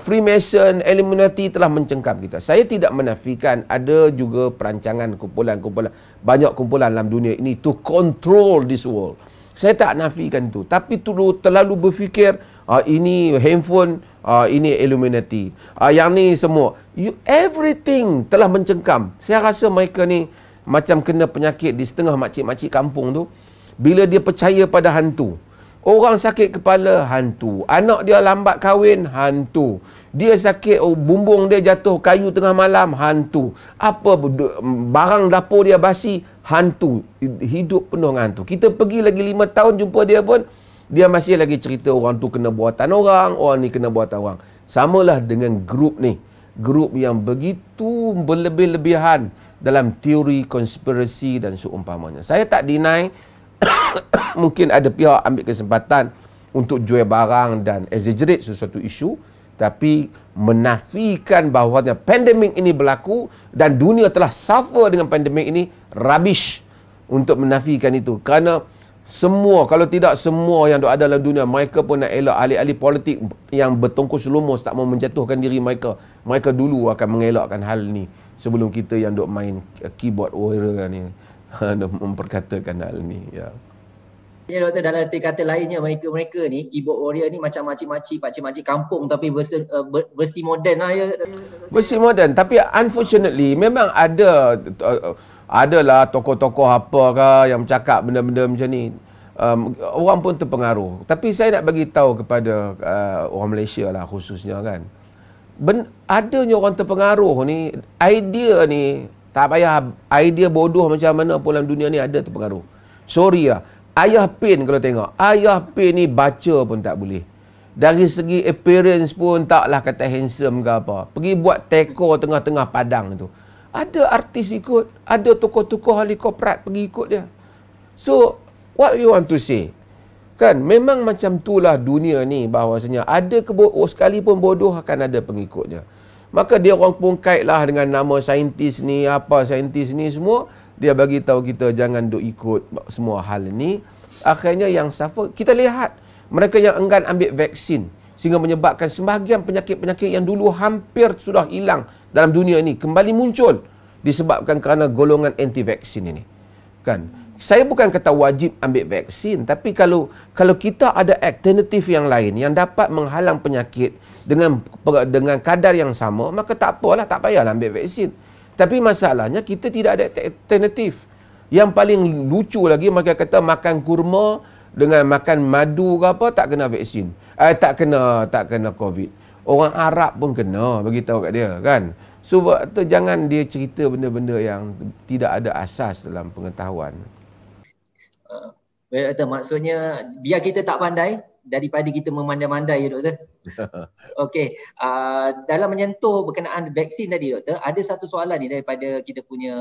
Freemason, Illuminati telah mencengkam kita. Saya tidak menafikan ada juga perancangan kumpulan-kumpulan. Banyak kumpulan dalam dunia ini to control this world. Saya tak nafikan itu. Tapi tu terlalu berfikir, uh, ini handphone, uh, ini Illuminati. Uh, yang ni semua. You, everything telah mencengkam. Saya rasa mereka ni macam kena penyakit di setengah makcik-makcik kampung tu. Bila dia percaya pada hantu. Orang sakit kepala, hantu. Anak dia lambat kahwin, hantu. Dia sakit, oh, bumbung dia jatuh kayu tengah malam, hantu. Apa barang dapur dia basi, hantu. Hidup penuh dengan hantu. Kita pergi lagi lima tahun jumpa dia pun, dia masih lagi cerita orang tu kena buatan orang, orang ni kena buatan orang. Samalah dengan grup ni. Grup yang begitu berlebih-lebihan dalam teori konspirasi dan seumpamanya. Saya tak deny mungkin ada pihak ambil kesempatan untuk jual barang dan exaggerate sesuatu isu tapi menafikan bahawa pandemik ini berlaku dan dunia telah suffer dengan pandemik ini rubbish untuk menafikan itu kerana semua kalau tidak semua yang ada dalam dunia mereka pun nak elak ahli-ahli politik yang bertungkus lumus tak mau menjatuhkan diri mereka mereka dulu akan mengelakkan hal ni sebelum kita yang duk main keyboard warrior ni memperkatakan hal ni ya Ya doktor dalam arti kata lainnya mereka mereka ni keyboard warrior ni macam makcik-makcik pakcik-makcik kampung tapi versi uh, versi moden lah ya. Versi moden tapi unfortunately memang ada uh, adalah tokoh-tokoh apa ke yang cakap benda-benda macam ni. Um, orang pun terpengaruh. Tapi saya nak bagi tahu kepada uh, orang Malaysia lah khususnya kan. Ben, adanya orang terpengaruh ni, idea ni tak payah idea bodoh macam mana pun dalam dunia ni ada terpengaruh. Sorry lah. Ayah Pin kalau tengok. Ayah Pin ni baca pun tak boleh. Dari segi appearance pun taklah kata handsome ke apa. Pergi buat teko tengah-tengah padang tu. Ada artis ikut. Ada tokoh-tokoh helikoprat pergi ikut dia. So, what you want to say? Kan, memang macam itulah dunia ni bahawasanya. Ada kebo- oh, sekalipun bodoh akan ada pengikutnya. Maka dia orang pun kaitlah dengan nama saintis ni, apa saintis ni semua. Dia bagi tahu kita jangan duk ikut semua hal ni. Akhirnya yang suffer, kita lihat mereka yang enggan ambil vaksin. Sehingga menyebabkan sebahagian penyakit-penyakit yang dulu hampir sudah hilang dalam dunia ini kembali muncul disebabkan kerana golongan anti-vaksin ini. Kan? saya bukan kata wajib ambil vaksin tapi kalau kalau kita ada alternatif yang lain yang dapat menghalang penyakit dengan dengan kadar yang sama maka tak apalah tak payahlah ambil vaksin tapi masalahnya kita tidak ada alternatif yang paling lucu lagi mereka kata makan kurma dengan makan madu ke apa tak kena vaksin eh, tak kena tak kena covid orang Arab pun kena bagi tahu kat dia kan sebab so, tu jangan dia cerita benda-benda yang tidak ada asas dalam pengetahuan. Uh, kata, maksudnya biar kita tak pandai daripada kita memandai-mandai ya doktor. Okey, uh, dalam menyentuh berkenaan vaksin tadi doktor, ada satu soalan ni daripada kita punya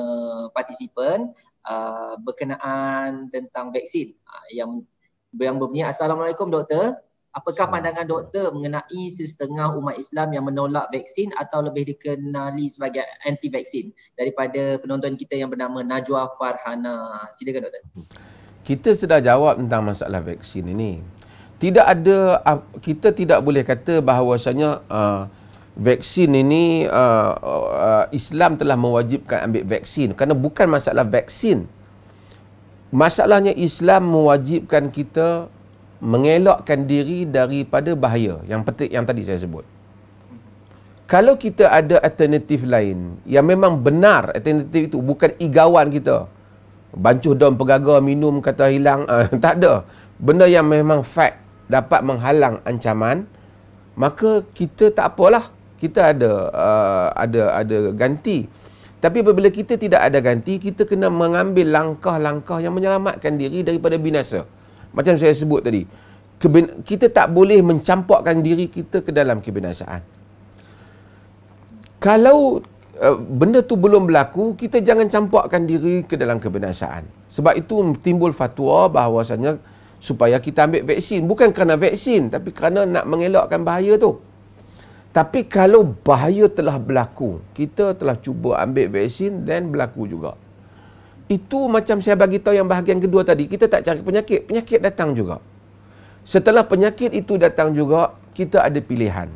partisipan uh, berkenaan tentang vaksin uh, yang yang berbunyi Assalamualaikum doktor. Apakah pandangan doktor mengenai setengah umat Islam yang menolak vaksin atau lebih dikenali sebagai anti-vaksin daripada penonton kita yang bernama Najwa Farhana. Silakan doktor. Hmm kita sudah jawab tentang masalah vaksin ini. Tidak ada kita tidak boleh kata bahawasanya uh, vaksin ini uh, uh, Islam telah mewajibkan ambil vaksin kerana bukan masalah vaksin. Masalahnya Islam mewajibkan kita mengelakkan diri daripada bahaya yang petik yang tadi saya sebut. Kalau kita ada alternatif lain yang memang benar alternatif itu bukan igawan kita bancuh daun pegaga minum kata hilang uh, tak ada benda yang memang fact dapat menghalang ancaman maka kita tak apalah kita ada uh, ada ada ganti tapi apabila kita tidak ada ganti kita kena mengambil langkah-langkah yang menyelamatkan diri daripada binasa macam saya sebut tadi kita tak boleh mencampurkan diri kita ke dalam kebinasaan kalau Eh, benda tu belum berlaku kita jangan campakkan diri ke dalam kebinasaan sebab itu timbul fatwa bahawasanya supaya kita ambil vaksin bukan kerana vaksin tapi kerana nak mengelakkan bahaya tu tapi kalau bahaya telah berlaku kita telah cuba ambil vaksin dan berlaku juga itu macam saya bagi tahu yang bahagian kedua tadi kita tak cari penyakit penyakit datang juga setelah penyakit itu datang juga kita ada pilihan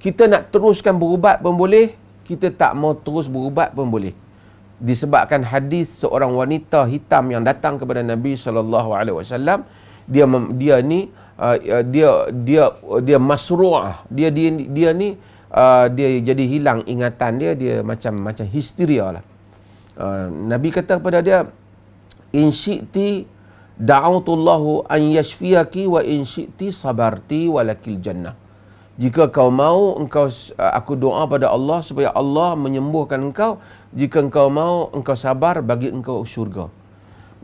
kita nak teruskan berubat pun boleh kita tak mau terus berubat pun boleh. Disebabkan hadis seorang wanita hitam yang datang kepada Nabi sallallahu alaihi wasallam, dia dia ni uh, uh, dia dia dia masru'ah. Dia dia dia ni uh, dia jadi hilang ingatan dia, dia macam macam histeria lah. Uh, Nabi kata kepada dia in syi'ti da'utullahu an yashfiyaki wa in sabarti walakil jannah jika kau mau engkau uh, aku doa pada Allah supaya Allah menyembuhkan engkau jika engkau mau engkau sabar bagi engkau syurga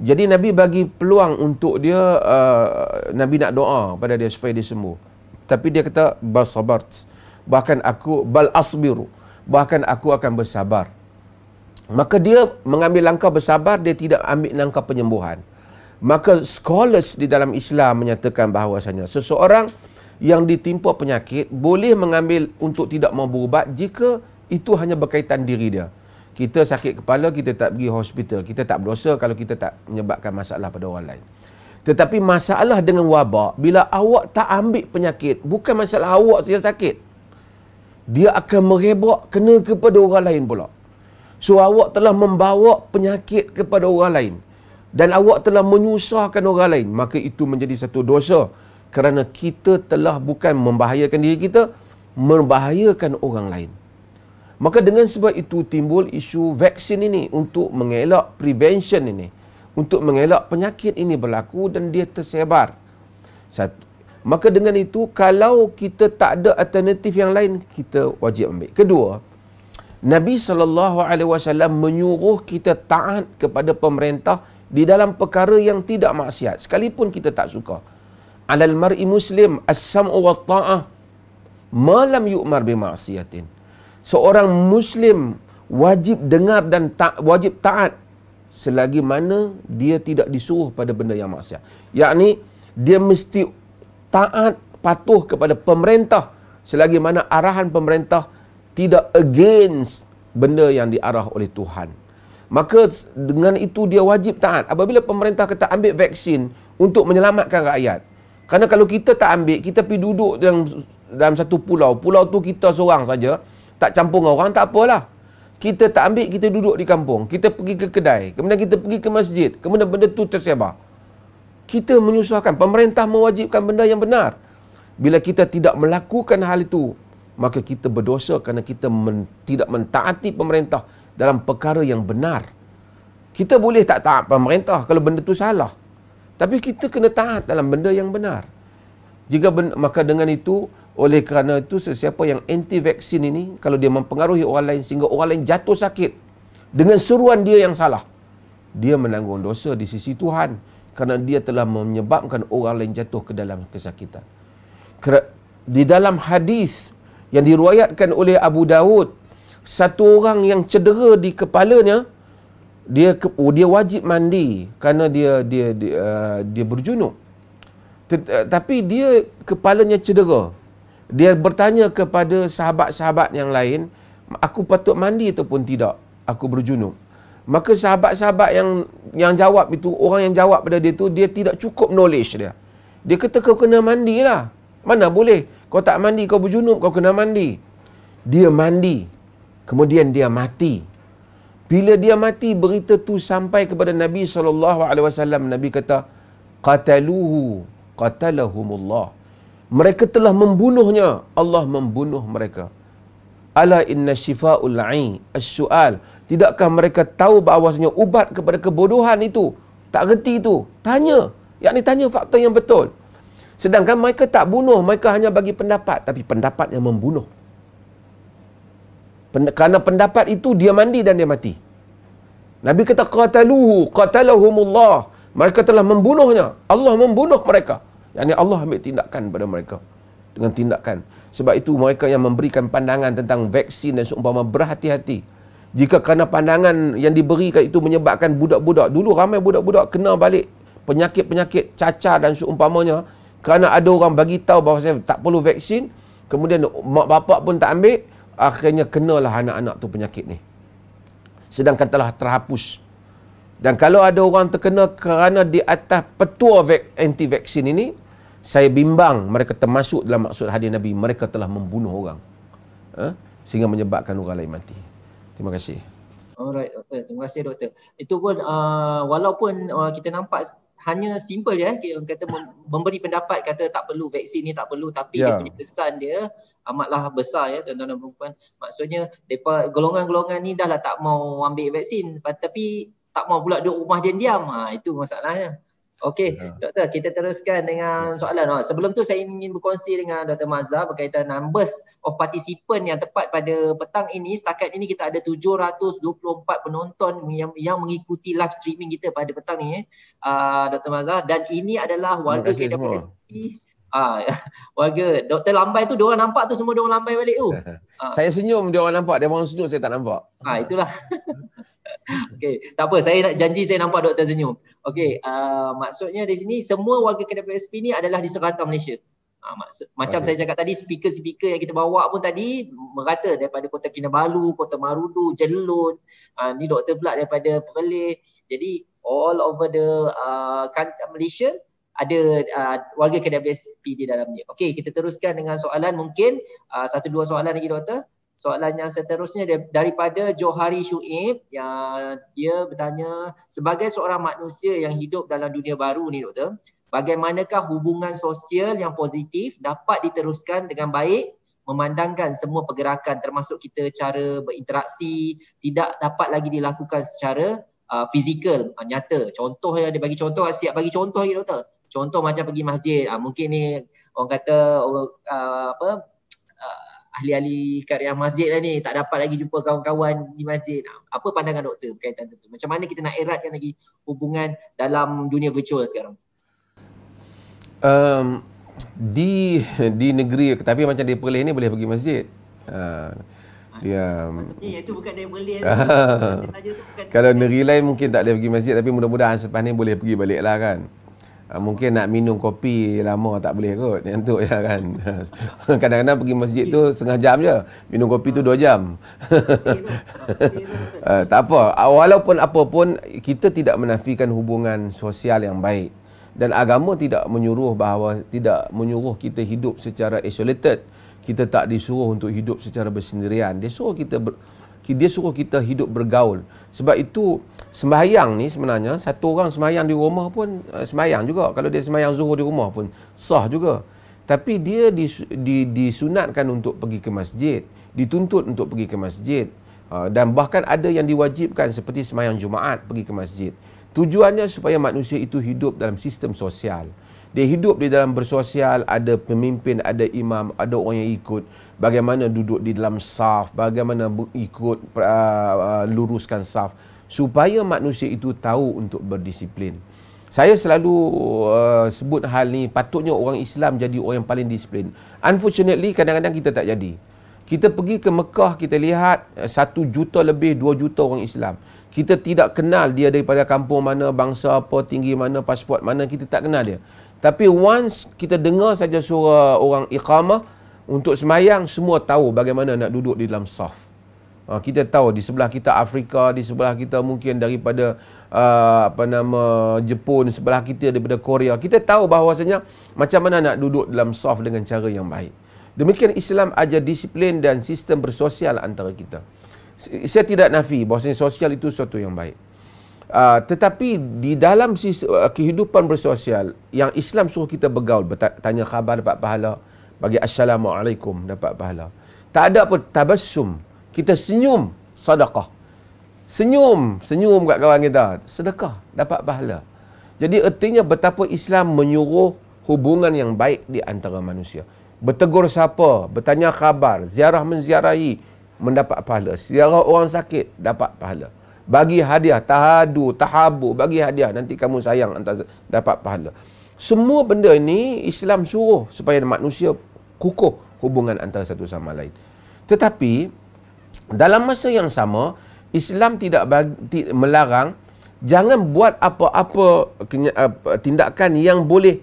jadi nabi bagi peluang untuk dia uh, nabi nak doa pada dia supaya dia sembuh tapi dia kata basabart bahkan aku bal asbiru bahkan aku akan bersabar maka dia mengambil langkah bersabar dia tidak ambil langkah penyembuhan maka scholars di dalam Islam menyatakan bahawasanya seseorang so, yang ditimpa penyakit boleh mengambil untuk tidak mau berubat jika itu hanya berkaitan diri dia. Kita sakit kepala, kita tak pergi hospital. Kita tak berdosa kalau kita tak menyebabkan masalah pada orang lain. Tetapi masalah dengan wabak, bila awak tak ambil penyakit, bukan masalah awak saja sakit. Dia akan merebak kena kepada orang lain pula. So awak telah membawa penyakit kepada orang lain. Dan awak telah menyusahkan orang lain. Maka itu menjadi satu dosa kerana kita telah bukan membahayakan diri kita membahayakan orang lain maka dengan sebab itu timbul isu vaksin ini untuk mengelak prevention ini untuk mengelak penyakit ini berlaku dan dia tersebar satu Maka dengan itu kalau kita tak ada alternatif yang lain kita wajib ambil. Kedua, Nabi saw menyuruh kita taat kepada pemerintah di dalam perkara yang tidak maksiat sekalipun kita tak suka alal mar'i muslim as-sam'u wa ta'ah ma yu'mar bi ma'siyatin seorang muslim wajib dengar dan tak wajib taat selagi mana dia tidak disuruh pada benda yang maksiat yakni dia mesti taat patuh kepada pemerintah selagi mana arahan pemerintah tidak against benda yang diarah oleh Tuhan maka dengan itu dia wajib taat apabila pemerintah kata ambil vaksin untuk menyelamatkan rakyat Karena kalau kita tak ambil, kita pergi duduk dalam, dalam satu pulau. Pulau tu kita seorang saja. Tak campur dengan orang, tak apalah. Kita tak ambil, kita duduk di kampung. Kita pergi ke kedai. Kemudian kita pergi ke masjid. Kemudian benda tu tersebar. Kita menyusahkan. Pemerintah mewajibkan benda yang benar. Bila kita tidak melakukan hal itu, maka kita berdosa kerana kita men, tidak mentaati pemerintah dalam perkara yang benar. Kita boleh tak taat pemerintah kalau benda tu salah. Tapi kita kena taat dalam benda yang benar. Jika ben, maka dengan itu, oleh kerana itu sesiapa yang anti vaksin ini, kalau dia mempengaruhi orang lain sehingga orang lain jatuh sakit dengan seruan dia yang salah, dia menanggung dosa di sisi Tuhan kerana dia telah menyebabkan orang lain jatuh ke dalam kesakitan. Di dalam hadis yang diruayatkan oleh Abu Dawud, satu orang yang cedera di kepalanya, dia oh, dia wajib mandi kerana dia dia dia, uh, dia berjunub uh, tapi dia kepalanya cedera dia bertanya kepada sahabat-sahabat yang lain aku patut mandi ataupun tidak aku berjunub maka sahabat-sahabat yang yang jawab itu orang yang jawab pada dia tu dia tidak cukup knowledge dia dia kata kau kena mandilah mana boleh kau tak mandi kau berjunub kau kena mandi dia mandi kemudian dia mati bila dia mati, berita tu sampai kepada Nabi SAW. Nabi kata, Qataluhu, qatalahumullah. Mereka telah membunuhnya. Allah membunuh mereka. Ala inna shifa'ul a'in. As-su'al. Tidakkah mereka tahu bahawasanya ubat kepada kebodohan itu? Tak reti itu. Tanya. Yang ditanya tanya fakta yang betul. Sedangkan mereka tak bunuh. Mereka hanya bagi pendapat. Tapi pendapat yang membunuh kerana pendapat itu dia mandi dan dia mati Nabi kata qataluhu qatalahumullah mereka telah membunuhnya Allah membunuh mereka Ini Allah ambil tindakan pada mereka dengan tindakan sebab itu mereka yang memberikan pandangan tentang vaksin dan seumpama berhati-hati jika kerana pandangan yang diberikan itu menyebabkan budak-budak dulu ramai budak-budak kena balik penyakit-penyakit cacar dan seumpamanya kerana ada orang bagi tahu bahawa tak perlu vaksin kemudian mak bapak pun tak ambil akhirnya kenalah anak-anak tu penyakit ni sedangkan telah terhapus dan kalau ada orang terkena kerana di atas petua anti-vaksin ini saya bimbang mereka termasuk dalam maksud hadis Nabi mereka telah membunuh orang eh? sehingga menyebabkan orang lain mati terima kasih Alright, doktor. Terima kasih, doktor. Itu pun uh, walaupun uh, kita nampak hanya simple je eh kata memberi pendapat kata tak perlu vaksin ni tak perlu tapi yeah. dia ya. punya dia amatlah besar ya tuan-tuan dan puan maksudnya depa golongan-golongan ni dah lah tak mau ambil vaksin tapi tak mau pula duduk rumah diam-diam ha itu masalahnya Okey, ya. doktor, kita teruskan dengan ya. soalan. Ah, sebelum tu saya ingin berkongsi dengan Dr. Mazza berkaitan numbers of participant yang tepat pada petang ini. Setakat ini kita ada 724 penonton yang, yang mengikuti live streaming kita pada petang ini, uh, ah, Dr. Mazza. Dan ini adalah warga KWSP. Ah, warga doktor lambai tu dia orang nampak tu semua dia orang lambai balik tu. Ah. Saya senyum dia orang nampak, dia orang senyum saya tak nampak. Ah, itulah. Okey, tak apa saya nak janji saya nampak doktor senyum. Okey, uh, maksudnya di sini semua warga kedai SP ni adalah di serata Malaysia. Ah, maksud, macam saya cakap tadi speaker-speaker yang kita bawa pun tadi merata daripada Kota Kinabalu, Kota Marudu, Jelun. Ah, ni doktor pula daripada Perlis. Jadi all over the uh, Malaysia ada uh, warga KWSP di dalam ni. Okey, kita teruskan dengan soalan mungkin uh, satu dua soalan lagi doktor. Soalan yang seterusnya daripada Johari Shuib yang dia bertanya sebagai seorang manusia yang hidup dalam dunia baru ni doktor, bagaimanakah hubungan sosial yang positif dapat diteruskan dengan baik memandangkan semua pergerakan termasuk kita cara berinteraksi tidak dapat lagi dilakukan secara uh, fizikal uh, nyata contoh yang dia bagi contoh siap bagi contoh lagi doktor contoh macam pergi masjid ha, mungkin ni orang kata uh, apa uh, ahli-ahli karya masjid lah ni tak dapat lagi jumpa kawan-kawan di masjid ha, apa pandangan doktor berkaitan tentu macam mana kita nak eratkan lagi hubungan dalam dunia virtual sekarang um di di negeri tapi macam di Perlis ni boleh pergi masjid uh. Ya. Maksudnya itu bukan dari Belia. Uh, kalau negeri lain mungkin tak boleh pergi masjid tapi mudah-mudahan selepas ni boleh pergi balik lah kan. Ah, mungkin nak minum kopi lama tak boleh kot yang tu ya kan kadang-kadang pergi masjid tu setengah jam je minum kopi tu dua jam ah, tak apa ah, walaupun apa pun kita tidak menafikan hubungan sosial yang baik dan agama tidak menyuruh bahawa tidak menyuruh kita hidup secara isolated kita tak disuruh untuk hidup secara bersendirian dia suruh kita ber, dia suruh kita hidup bergaul sebab itu sembahyang ni sebenarnya satu orang sembahyang di rumah pun eh, sembahyang juga kalau dia sembahyang zuhur di rumah pun sah juga tapi dia disunatkan untuk pergi ke masjid dituntut untuk pergi ke masjid eh, dan bahkan ada yang diwajibkan seperti sembahyang Jumaat pergi ke masjid tujuannya supaya manusia itu hidup dalam sistem sosial dia hidup di dalam bersosial, ada pemimpin, ada imam, ada orang yang ikut. Bagaimana duduk di dalam saf, bagaimana ikut uh, uh, luruskan saf supaya manusia itu tahu untuk berdisiplin. Saya selalu uh, sebut hal ni patutnya orang Islam jadi orang yang paling disiplin. Unfortunately kadang-kadang kita tak jadi. Kita pergi ke Mekah kita lihat uh, satu juta lebih dua juta orang Islam. Kita tidak kenal dia daripada kampung mana, bangsa apa, tinggi mana, pasport mana, kita tak kenal dia. Tapi once kita dengar saja suara orang iqamah untuk semayang, semua tahu bagaimana nak duduk di dalam soft. Ah, kita tahu di sebelah kita Afrika, di sebelah kita mungkin daripada uh, apa nama Jepun, sebelah kita daripada Korea. Kita tahu bahawasanya macam mana nak duduk dalam soft dengan cara yang baik. Demikian Islam aja disiplin dan sistem bersosial antara kita. Saya tidak nafi bahawasanya sosial itu sesuatu yang baik. Uh, tetapi di dalam kehidupan bersosial yang Islam suruh kita bergaul, tanya khabar dapat pahala, bagi assalamualaikum dapat pahala. Tak ada apa tabassum, kita senyum sedekah senyum senyum kat kawan kita sedekah dapat pahala jadi ertinya betapa Islam menyuruh hubungan yang baik di antara manusia bertegur sapa bertanya khabar ziarah menziarahi mendapat pahala ziarah orang sakit dapat pahala bagi hadiah tahadu tahabu bagi hadiah nanti kamu sayang antara dapat pahala semua benda ini Islam suruh supaya manusia kukuh hubungan antara satu sama lain tetapi dalam masa yang sama, Islam tidak bagi, melarang jangan buat apa-apa eh, tindakan yang boleh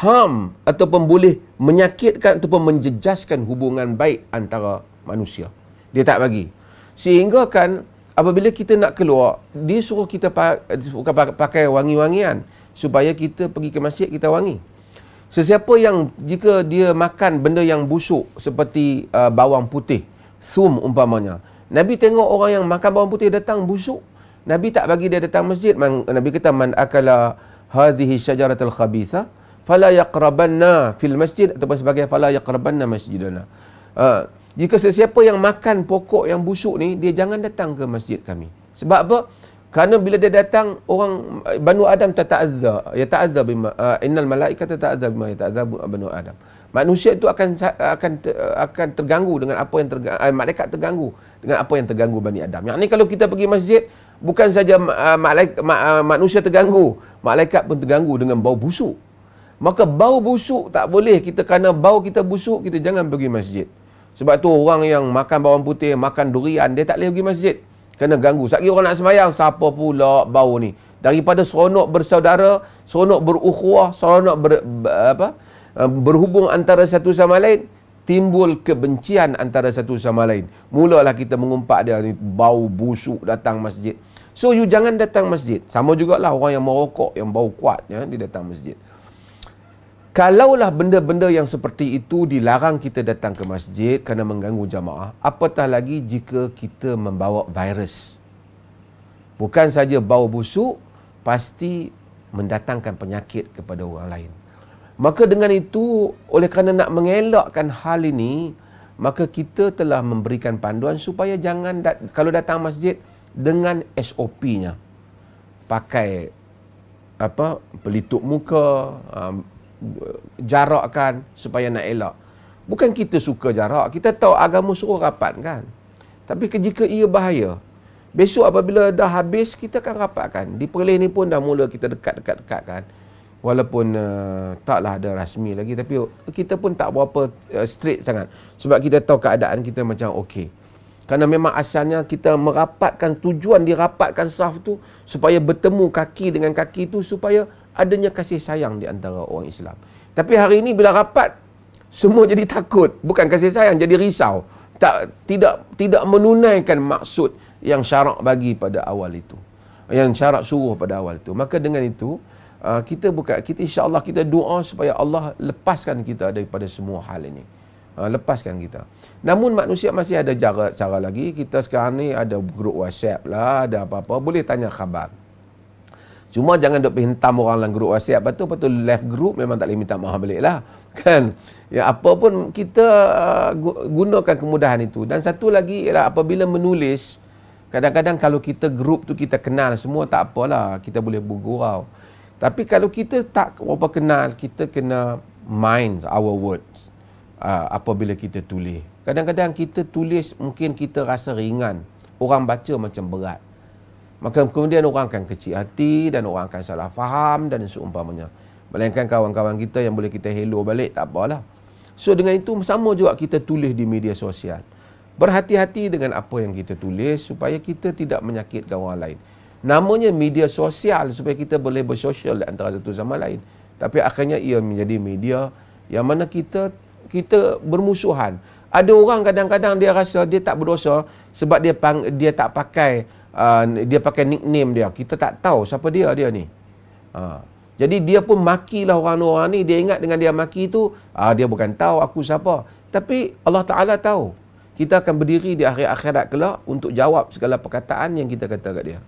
harm ataupun boleh menyakitkan ataupun menjejaskan hubungan baik antara manusia. Dia tak bagi. Sehingga kan apabila kita nak keluar, dia suruh kita pakai wangi-wangian supaya kita pergi ke masjid kita wangi. Sesiapa yang jika dia makan benda yang busuk seperti uh, bawang putih, sum umpamanya. Nabi tengok orang yang makan bawang putih datang busuk. Nabi tak bagi dia datang masjid. Man, Nabi kata man akala hadhihi syajaratul khabitha fala yaqrabanna fil masjid ataupun sebagai fala yaqrabanna masjidana. Uh, jika sesiapa yang makan pokok yang busuk ni dia jangan datang ke masjid kami. Sebab apa? Kerana bila dia datang orang Banu Adam tata'adza ya ta'adza bima uh, innal malaikata ta'adza bima ya ta'adza Banu Adam manusia itu akan akan akan terganggu dengan apa yang terganggu, eh, malaikat terganggu dengan apa yang terganggu Bani Adam. Yang ini kalau kita pergi masjid bukan saja ah, malaikat ah, manusia terganggu, malaikat pun terganggu dengan bau busuk. Maka bau busuk tak boleh kita kena bau kita busuk kita jangan pergi masjid. Sebab tu orang yang makan bawang putih, makan durian, dia tak boleh pergi masjid. Kena ganggu. Sekali orang nak semayang, siapa pula bau ni? Daripada seronok bersaudara, seronok berukhuah, seronok ber, apa? Ber, ber, Eh, berhubung antara satu sama lain timbul kebencian antara satu sama lain mulalah kita mengumpat dia ni bau busuk datang masjid so you jangan datang masjid sama jugalah orang yang merokok yang bau kuat ya dia datang masjid kalaulah benda-benda yang seperti itu dilarang kita datang ke masjid kerana mengganggu jamaah apatah lagi jika kita membawa virus bukan saja bau busuk pasti mendatangkan penyakit kepada orang lain Maka dengan itu, oleh kerana nak mengelakkan hal ini, maka kita telah memberikan panduan supaya jangan dat- kalau datang masjid dengan SOP-nya. Pakai apa pelitup muka, um, jarakkan supaya nak elak. Bukan kita suka jarak, kita tahu agama suruh rapat kan. Tapi jika ia bahaya, besok apabila dah habis kita akan rapatkan. Di perlis ni pun dah mula kita dekat-dekat-dekat Dekat, dekat, kan? walaupun uh, taklah ada rasmi lagi tapi kita pun tak berapa uh, straight sangat sebab kita tahu keadaan kita macam okey kerana memang asalnya kita merapatkan tujuan dirapatkan saf tu supaya bertemu kaki dengan kaki tu supaya adanya kasih sayang di antara orang Islam tapi hari ini bila rapat semua jadi takut bukan kasih sayang jadi risau tak tidak tidak menunaikan maksud yang syarak bagi pada awal itu yang syarak suruh pada awal itu maka dengan itu Ah, kita buka kita insya Allah kita doa supaya Allah lepaskan kita daripada semua hal ini uh, lepaskan kita namun manusia masih ada cara, cara lagi kita sekarang ni ada grup WhatsApp lah ada apa-apa boleh tanya khabar cuma jangan duk hentam orang dalam grup WhatsApp betul betul left group memang tak boleh minta maaf balik lah kan ya apa pun kita uh, gunakan kemudahan itu dan satu lagi ialah apabila menulis Kadang-kadang kalau kita grup tu kita kenal semua tak apalah kita boleh bergurau. Tapi kalau kita tak berapa kenal, kita kena mind our words uh, apabila kita tulis. Kadang-kadang kita tulis mungkin kita rasa ringan. Orang baca macam berat. Maka kemudian orang akan kecil hati dan orang akan salah faham dan seumpamanya. Melainkan kawan-kawan kita yang boleh kita hello balik, tak apalah. So dengan itu sama juga kita tulis di media sosial. Berhati-hati dengan apa yang kita tulis supaya kita tidak menyakitkan orang lain namanya media sosial supaya kita boleh bersosial antara satu sama lain. Tapi akhirnya ia menjadi media yang mana kita kita bermusuhan. Ada orang kadang-kadang dia rasa dia tak berdosa sebab dia pang, dia tak pakai uh, dia pakai nickname dia. Kita tak tahu siapa dia dia ni. Ha. Jadi dia pun makilah orang-orang ni. Dia ingat dengan dia maki tu, uh, dia bukan tahu aku siapa. Tapi Allah Ta'ala tahu. Kita akan berdiri di akhir akhirat kelak untuk jawab segala perkataan yang kita kata kat dia.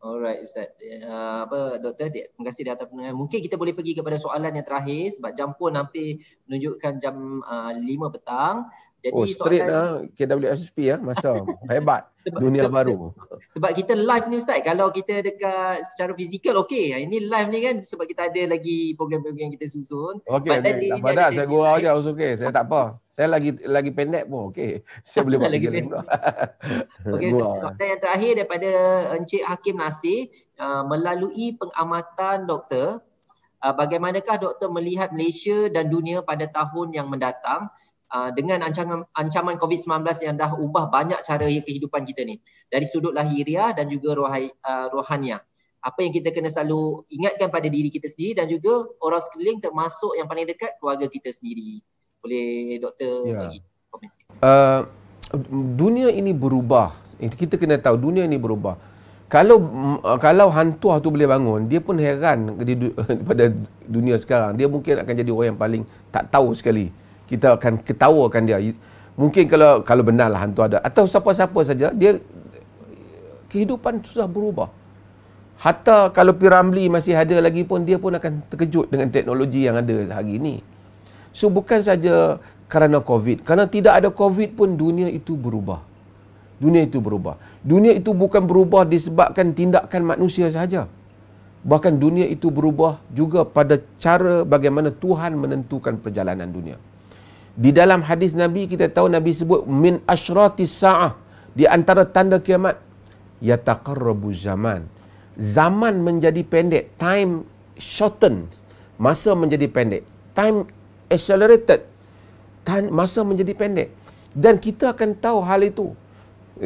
Alright Ustaz. Uh, apa Doktor, di, terima kasih di atas penerangan. Mungkin kita boleh pergi kepada soalan yang terakhir sebab jam pun hampir menunjukkan jam uh, ah, 5 petang. Jadi oh, straight lah KWSP ya, ah, masa hebat sebab, dunia sebab, baru. Sebab kita live ni Ustaz, kalau kita dekat secara fizikal okey. Ah, ini live ni kan sebab kita ada lagi program-program yang kita susun. Okey, okay. tak apa dah, saya gurau je, it's okay. Saya tak apa. Saya lagi lagi pendek pun, okey. Saya boleh buat lagi pendek. okey, so, soalan yang terakhir daripada Encik Hakim Nasir, uh, melalui pengamatan doktor, bagaimanakah doktor melihat Malaysia dan dunia pada tahun yang mendatang? Ah, dengan ancaman ancaman COVID-19 yang dah ubah banyak cara kehidupan kita ni dari sudut lahiriah dan juga rohai, uh, ah, rohania apa yang kita kena selalu ingatkan pada diri kita sendiri dan juga orang sekeliling termasuk yang paling dekat keluarga kita sendiri boleh doktor yeah. bagi komen uh, dunia ini berubah kita kena tahu dunia ini berubah kalau mm, kalau hantu tu boleh bangun dia pun heran pada dunia sekarang dia mungkin akan jadi orang yang paling tak tahu sekali kita akan ketawakan dia. Mungkin kalau kalau benarlah hantu ada atau siapa-siapa saja dia kehidupan sudah berubah. Hatta kalau Piramli masih ada lagi pun dia pun akan terkejut dengan teknologi yang ada hari ini. So bukan saja kerana COVID. Kerana tidak ada COVID pun dunia itu berubah. Dunia itu berubah. Dunia itu bukan berubah disebabkan tindakan manusia saja. Bahkan dunia itu berubah juga pada cara bagaimana Tuhan menentukan perjalanan dunia. Di dalam hadis Nabi kita tahu Nabi sebut min asyratis saah di antara tanda kiamat yataqarrabu zaman. Zaman menjadi pendek, time shorten, masa menjadi pendek. Time accelerated, time, masa menjadi pendek. Dan kita akan tahu hal itu.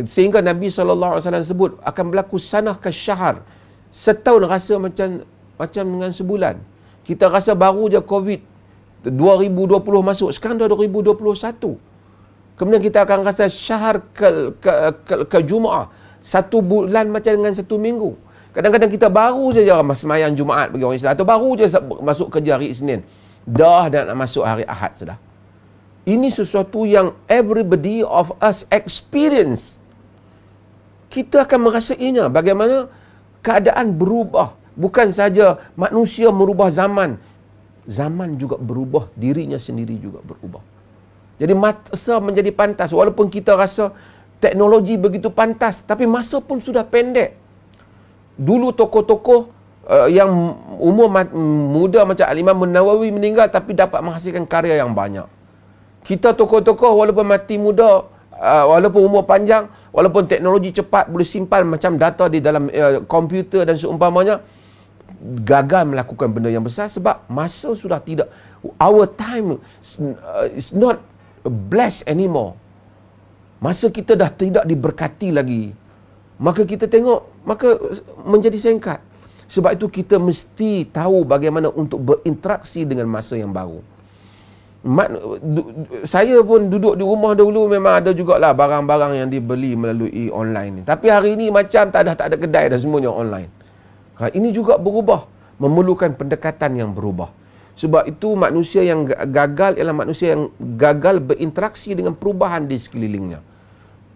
Sehingga Nabi SAW sebut akan berlaku sanah ke syahar. Setahun rasa macam macam dengan sebulan. Kita rasa baru je COVID 2020 masuk sekarang dah 2021 kemudian kita akan rasa syahr ke ke, ke, ke, ke satu bulan macam dengan satu minggu kadang-kadang kita baru saja masuk sembahyang jumaat bagi orang Islam atau baru saja masuk ke hari Isnin dah dan nak masuk hari Ahad sudah ini sesuatu yang everybody of us experience kita akan merasainya bagaimana keadaan berubah bukan saja manusia merubah zaman zaman juga berubah, dirinya sendiri juga berubah. Jadi masa menjadi pantas walaupun kita rasa teknologi begitu pantas tapi masa pun sudah pendek. Dulu tokoh-tokoh uh, yang umur muda macam alimah imam meninggal tapi dapat menghasilkan karya yang banyak. Kita tokoh-tokoh walaupun mati muda, uh, walaupun umur panjang, walaupun teknologi cepat boleh simpan macam data di dalam uh, komputer dan seumpamanya, gagal melakukan benda yang besar sebab masa sudah tidak our time uh, is not blessed anymore masa kita dah tidak diberkati lagi maka kita tengok maka menjadi singkat sebab itu kita mesti tahu bagaimana untuk berinteraksi dengan masa yang baru Mak, du, saya pun duduk di rumah dulu memang ada jugalah barang-barang yang dibeli melalui online ni tapi hari ni macam tak ada tak ada kedai dah semuanya online Ha, ini juga berubah. Memerlukan pendekatan yang berubah. Sebab itu manusia yang gagal ialah manusia yang gagal berinteraksi dengan perubahan di sekelilingnya.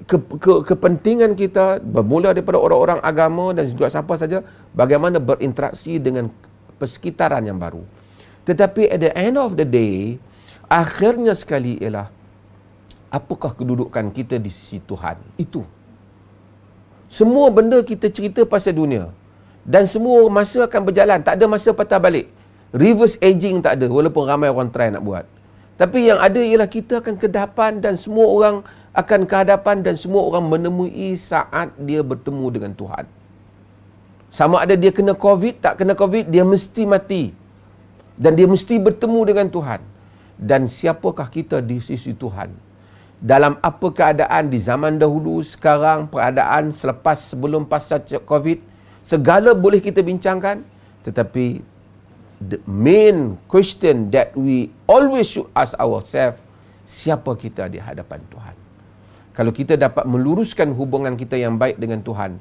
Ke, ke, kepentingan kita bermula daripada orang-orang agama dan juga siapa saja bagaimana berinteraksi dengan persekitaran yang baru. Tetapi at the end of the day, akhirnya sekali ialah apakah kedudukan kita di sisi Tuhan? Itu. Semua benda kita cerita pasal dunia dan semua masa akan berjalan tak ada masa patah balik reverse aging tak ada walaupun ramai orang try nak buat tapi yang ada ialah kita akan ke depan dan semua orang akan ke hadapan dan semua orang menemui saat dia bertemu dengan Tuhan sama ada dia kena covid tak kena covid dia mesti mati dan dia mesti bertemu dengan Tuhan dan siapakah kita di sisi Tuhan dalam apa keadaan di zaman dahulu, sekarang, peradaan selepas sebelum pasca COVID, segala boleh kita bincangkan tetapi the main question that we always should ask ourselves siapa kita di hadapan Tuhan kalau kita dapat meluruskan hubungan kita yang baik dengan Tuhan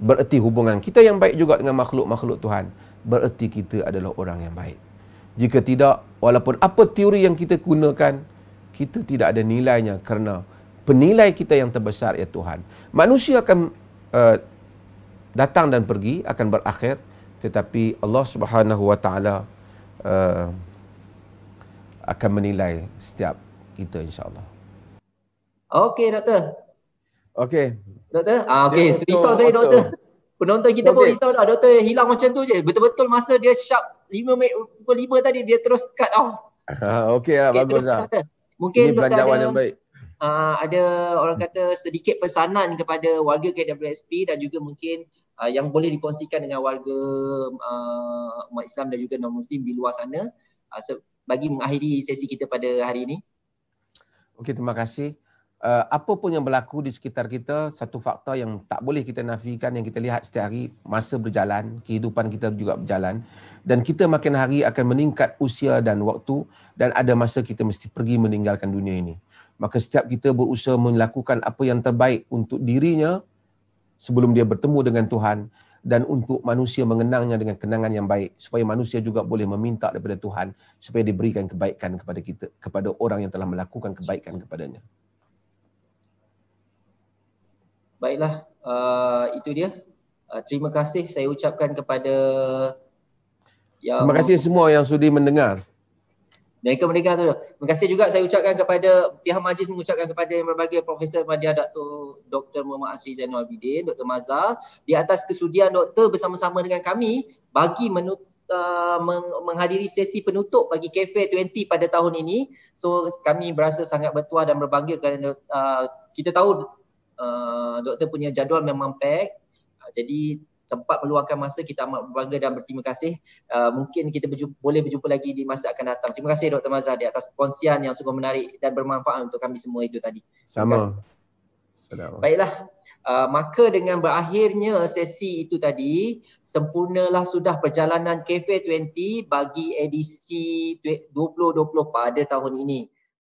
bererti hubungan kita yang baik juga dengan makhluk-makhluk Tuhan bererti kita adalah orang yang baik jika tidak walaupun apa teori yang kita gunakan kita tidak ada nilainya kerana penilai kita yang terbesar ya Tuhan manusia akan uh, datang dan pergi akan berakhir tetapi Allah Subhanahu wa taala uh, akan menilai setiap kita insyaallah. Okey doktor. Okey. Doktor? Ah okey, risau saya doktor. Penonton kita okay. pun risau dah doktor hilang macam tu je. Betul-betul masa dia sharp 5 minit pukul 5 tadi dia terus cut off. Ah okeylah okay, baguslah. Mungkin Ini belanjawan yang baik uh, ada orang kata sedikit pesanan kepada warga KWSP dan juga mungkin uh, yang boleh dikongsikan dengan warga uh, umat Islam dan juga non-Muslim di luar sana uh, bagi mengakhiri sesi kita pada hari ini. Okey, terima kasih. Uh, apa pun yang berlaku di sekitar kita, satu fakta yang tak boleh kita nafikan yang kita lihat setiap hari, masa berjalan, kehidupan kita juga berjalan dan kita makin hari akan meningkat usia dan waktu dan ada masa kita mesti pergi meninggalkan dunia ini maka setiap kita berusaha melakukan apa yang terbaik untuk dirinya sebelum dia bertemu dengan Tuhan dan untuk manusia mengenangnya dengan kenangan yang baik supaya manusia juga boleh meminta daripada Tuhan supaya diberikan kebaikan kepada kita kepada orang yang telah melakukan kebaikan kepadanya. Baiklah, uh, itu dia. Uh, terima kasih saya ucapkan kepada yang Terima kasih semua yang sudi mendengar. Mereka merdeka tu. Terima kasih juga saya ucapkan kepada pihak majlis mengucapkan kepada yang berbagai Profesor Madya Dr. Dr. Muhammad Asri Zainal Abidin, Dr. Mazhar di atas kesudian doktor bersama-sama dengan kami bagi menut, uh, menghadiri sesi penutup bagi Cafe 20 pada tahun ini. So kami berasa sangat bertuah dan berbangga kerana uh, kita tahu uh, doktor punya jadual memang pack. Uh, jadi sempat meluangkan masa kita amat berbangga dan berterima kasih uh, mungkin kita berjumpa, boleh berjumpa lagi di masa akan datang terima kasih Dr. Mazhar di atas perkongsian yang sungguh menarik dan bermanfaat untuk kami semua itu tadi sama Baiklah, uh, maka dengan berakhirnya sesi itu tadi, sempurnalah sudah perjalanan Cafe 20 bagi edisi 2020 pada tahun ini.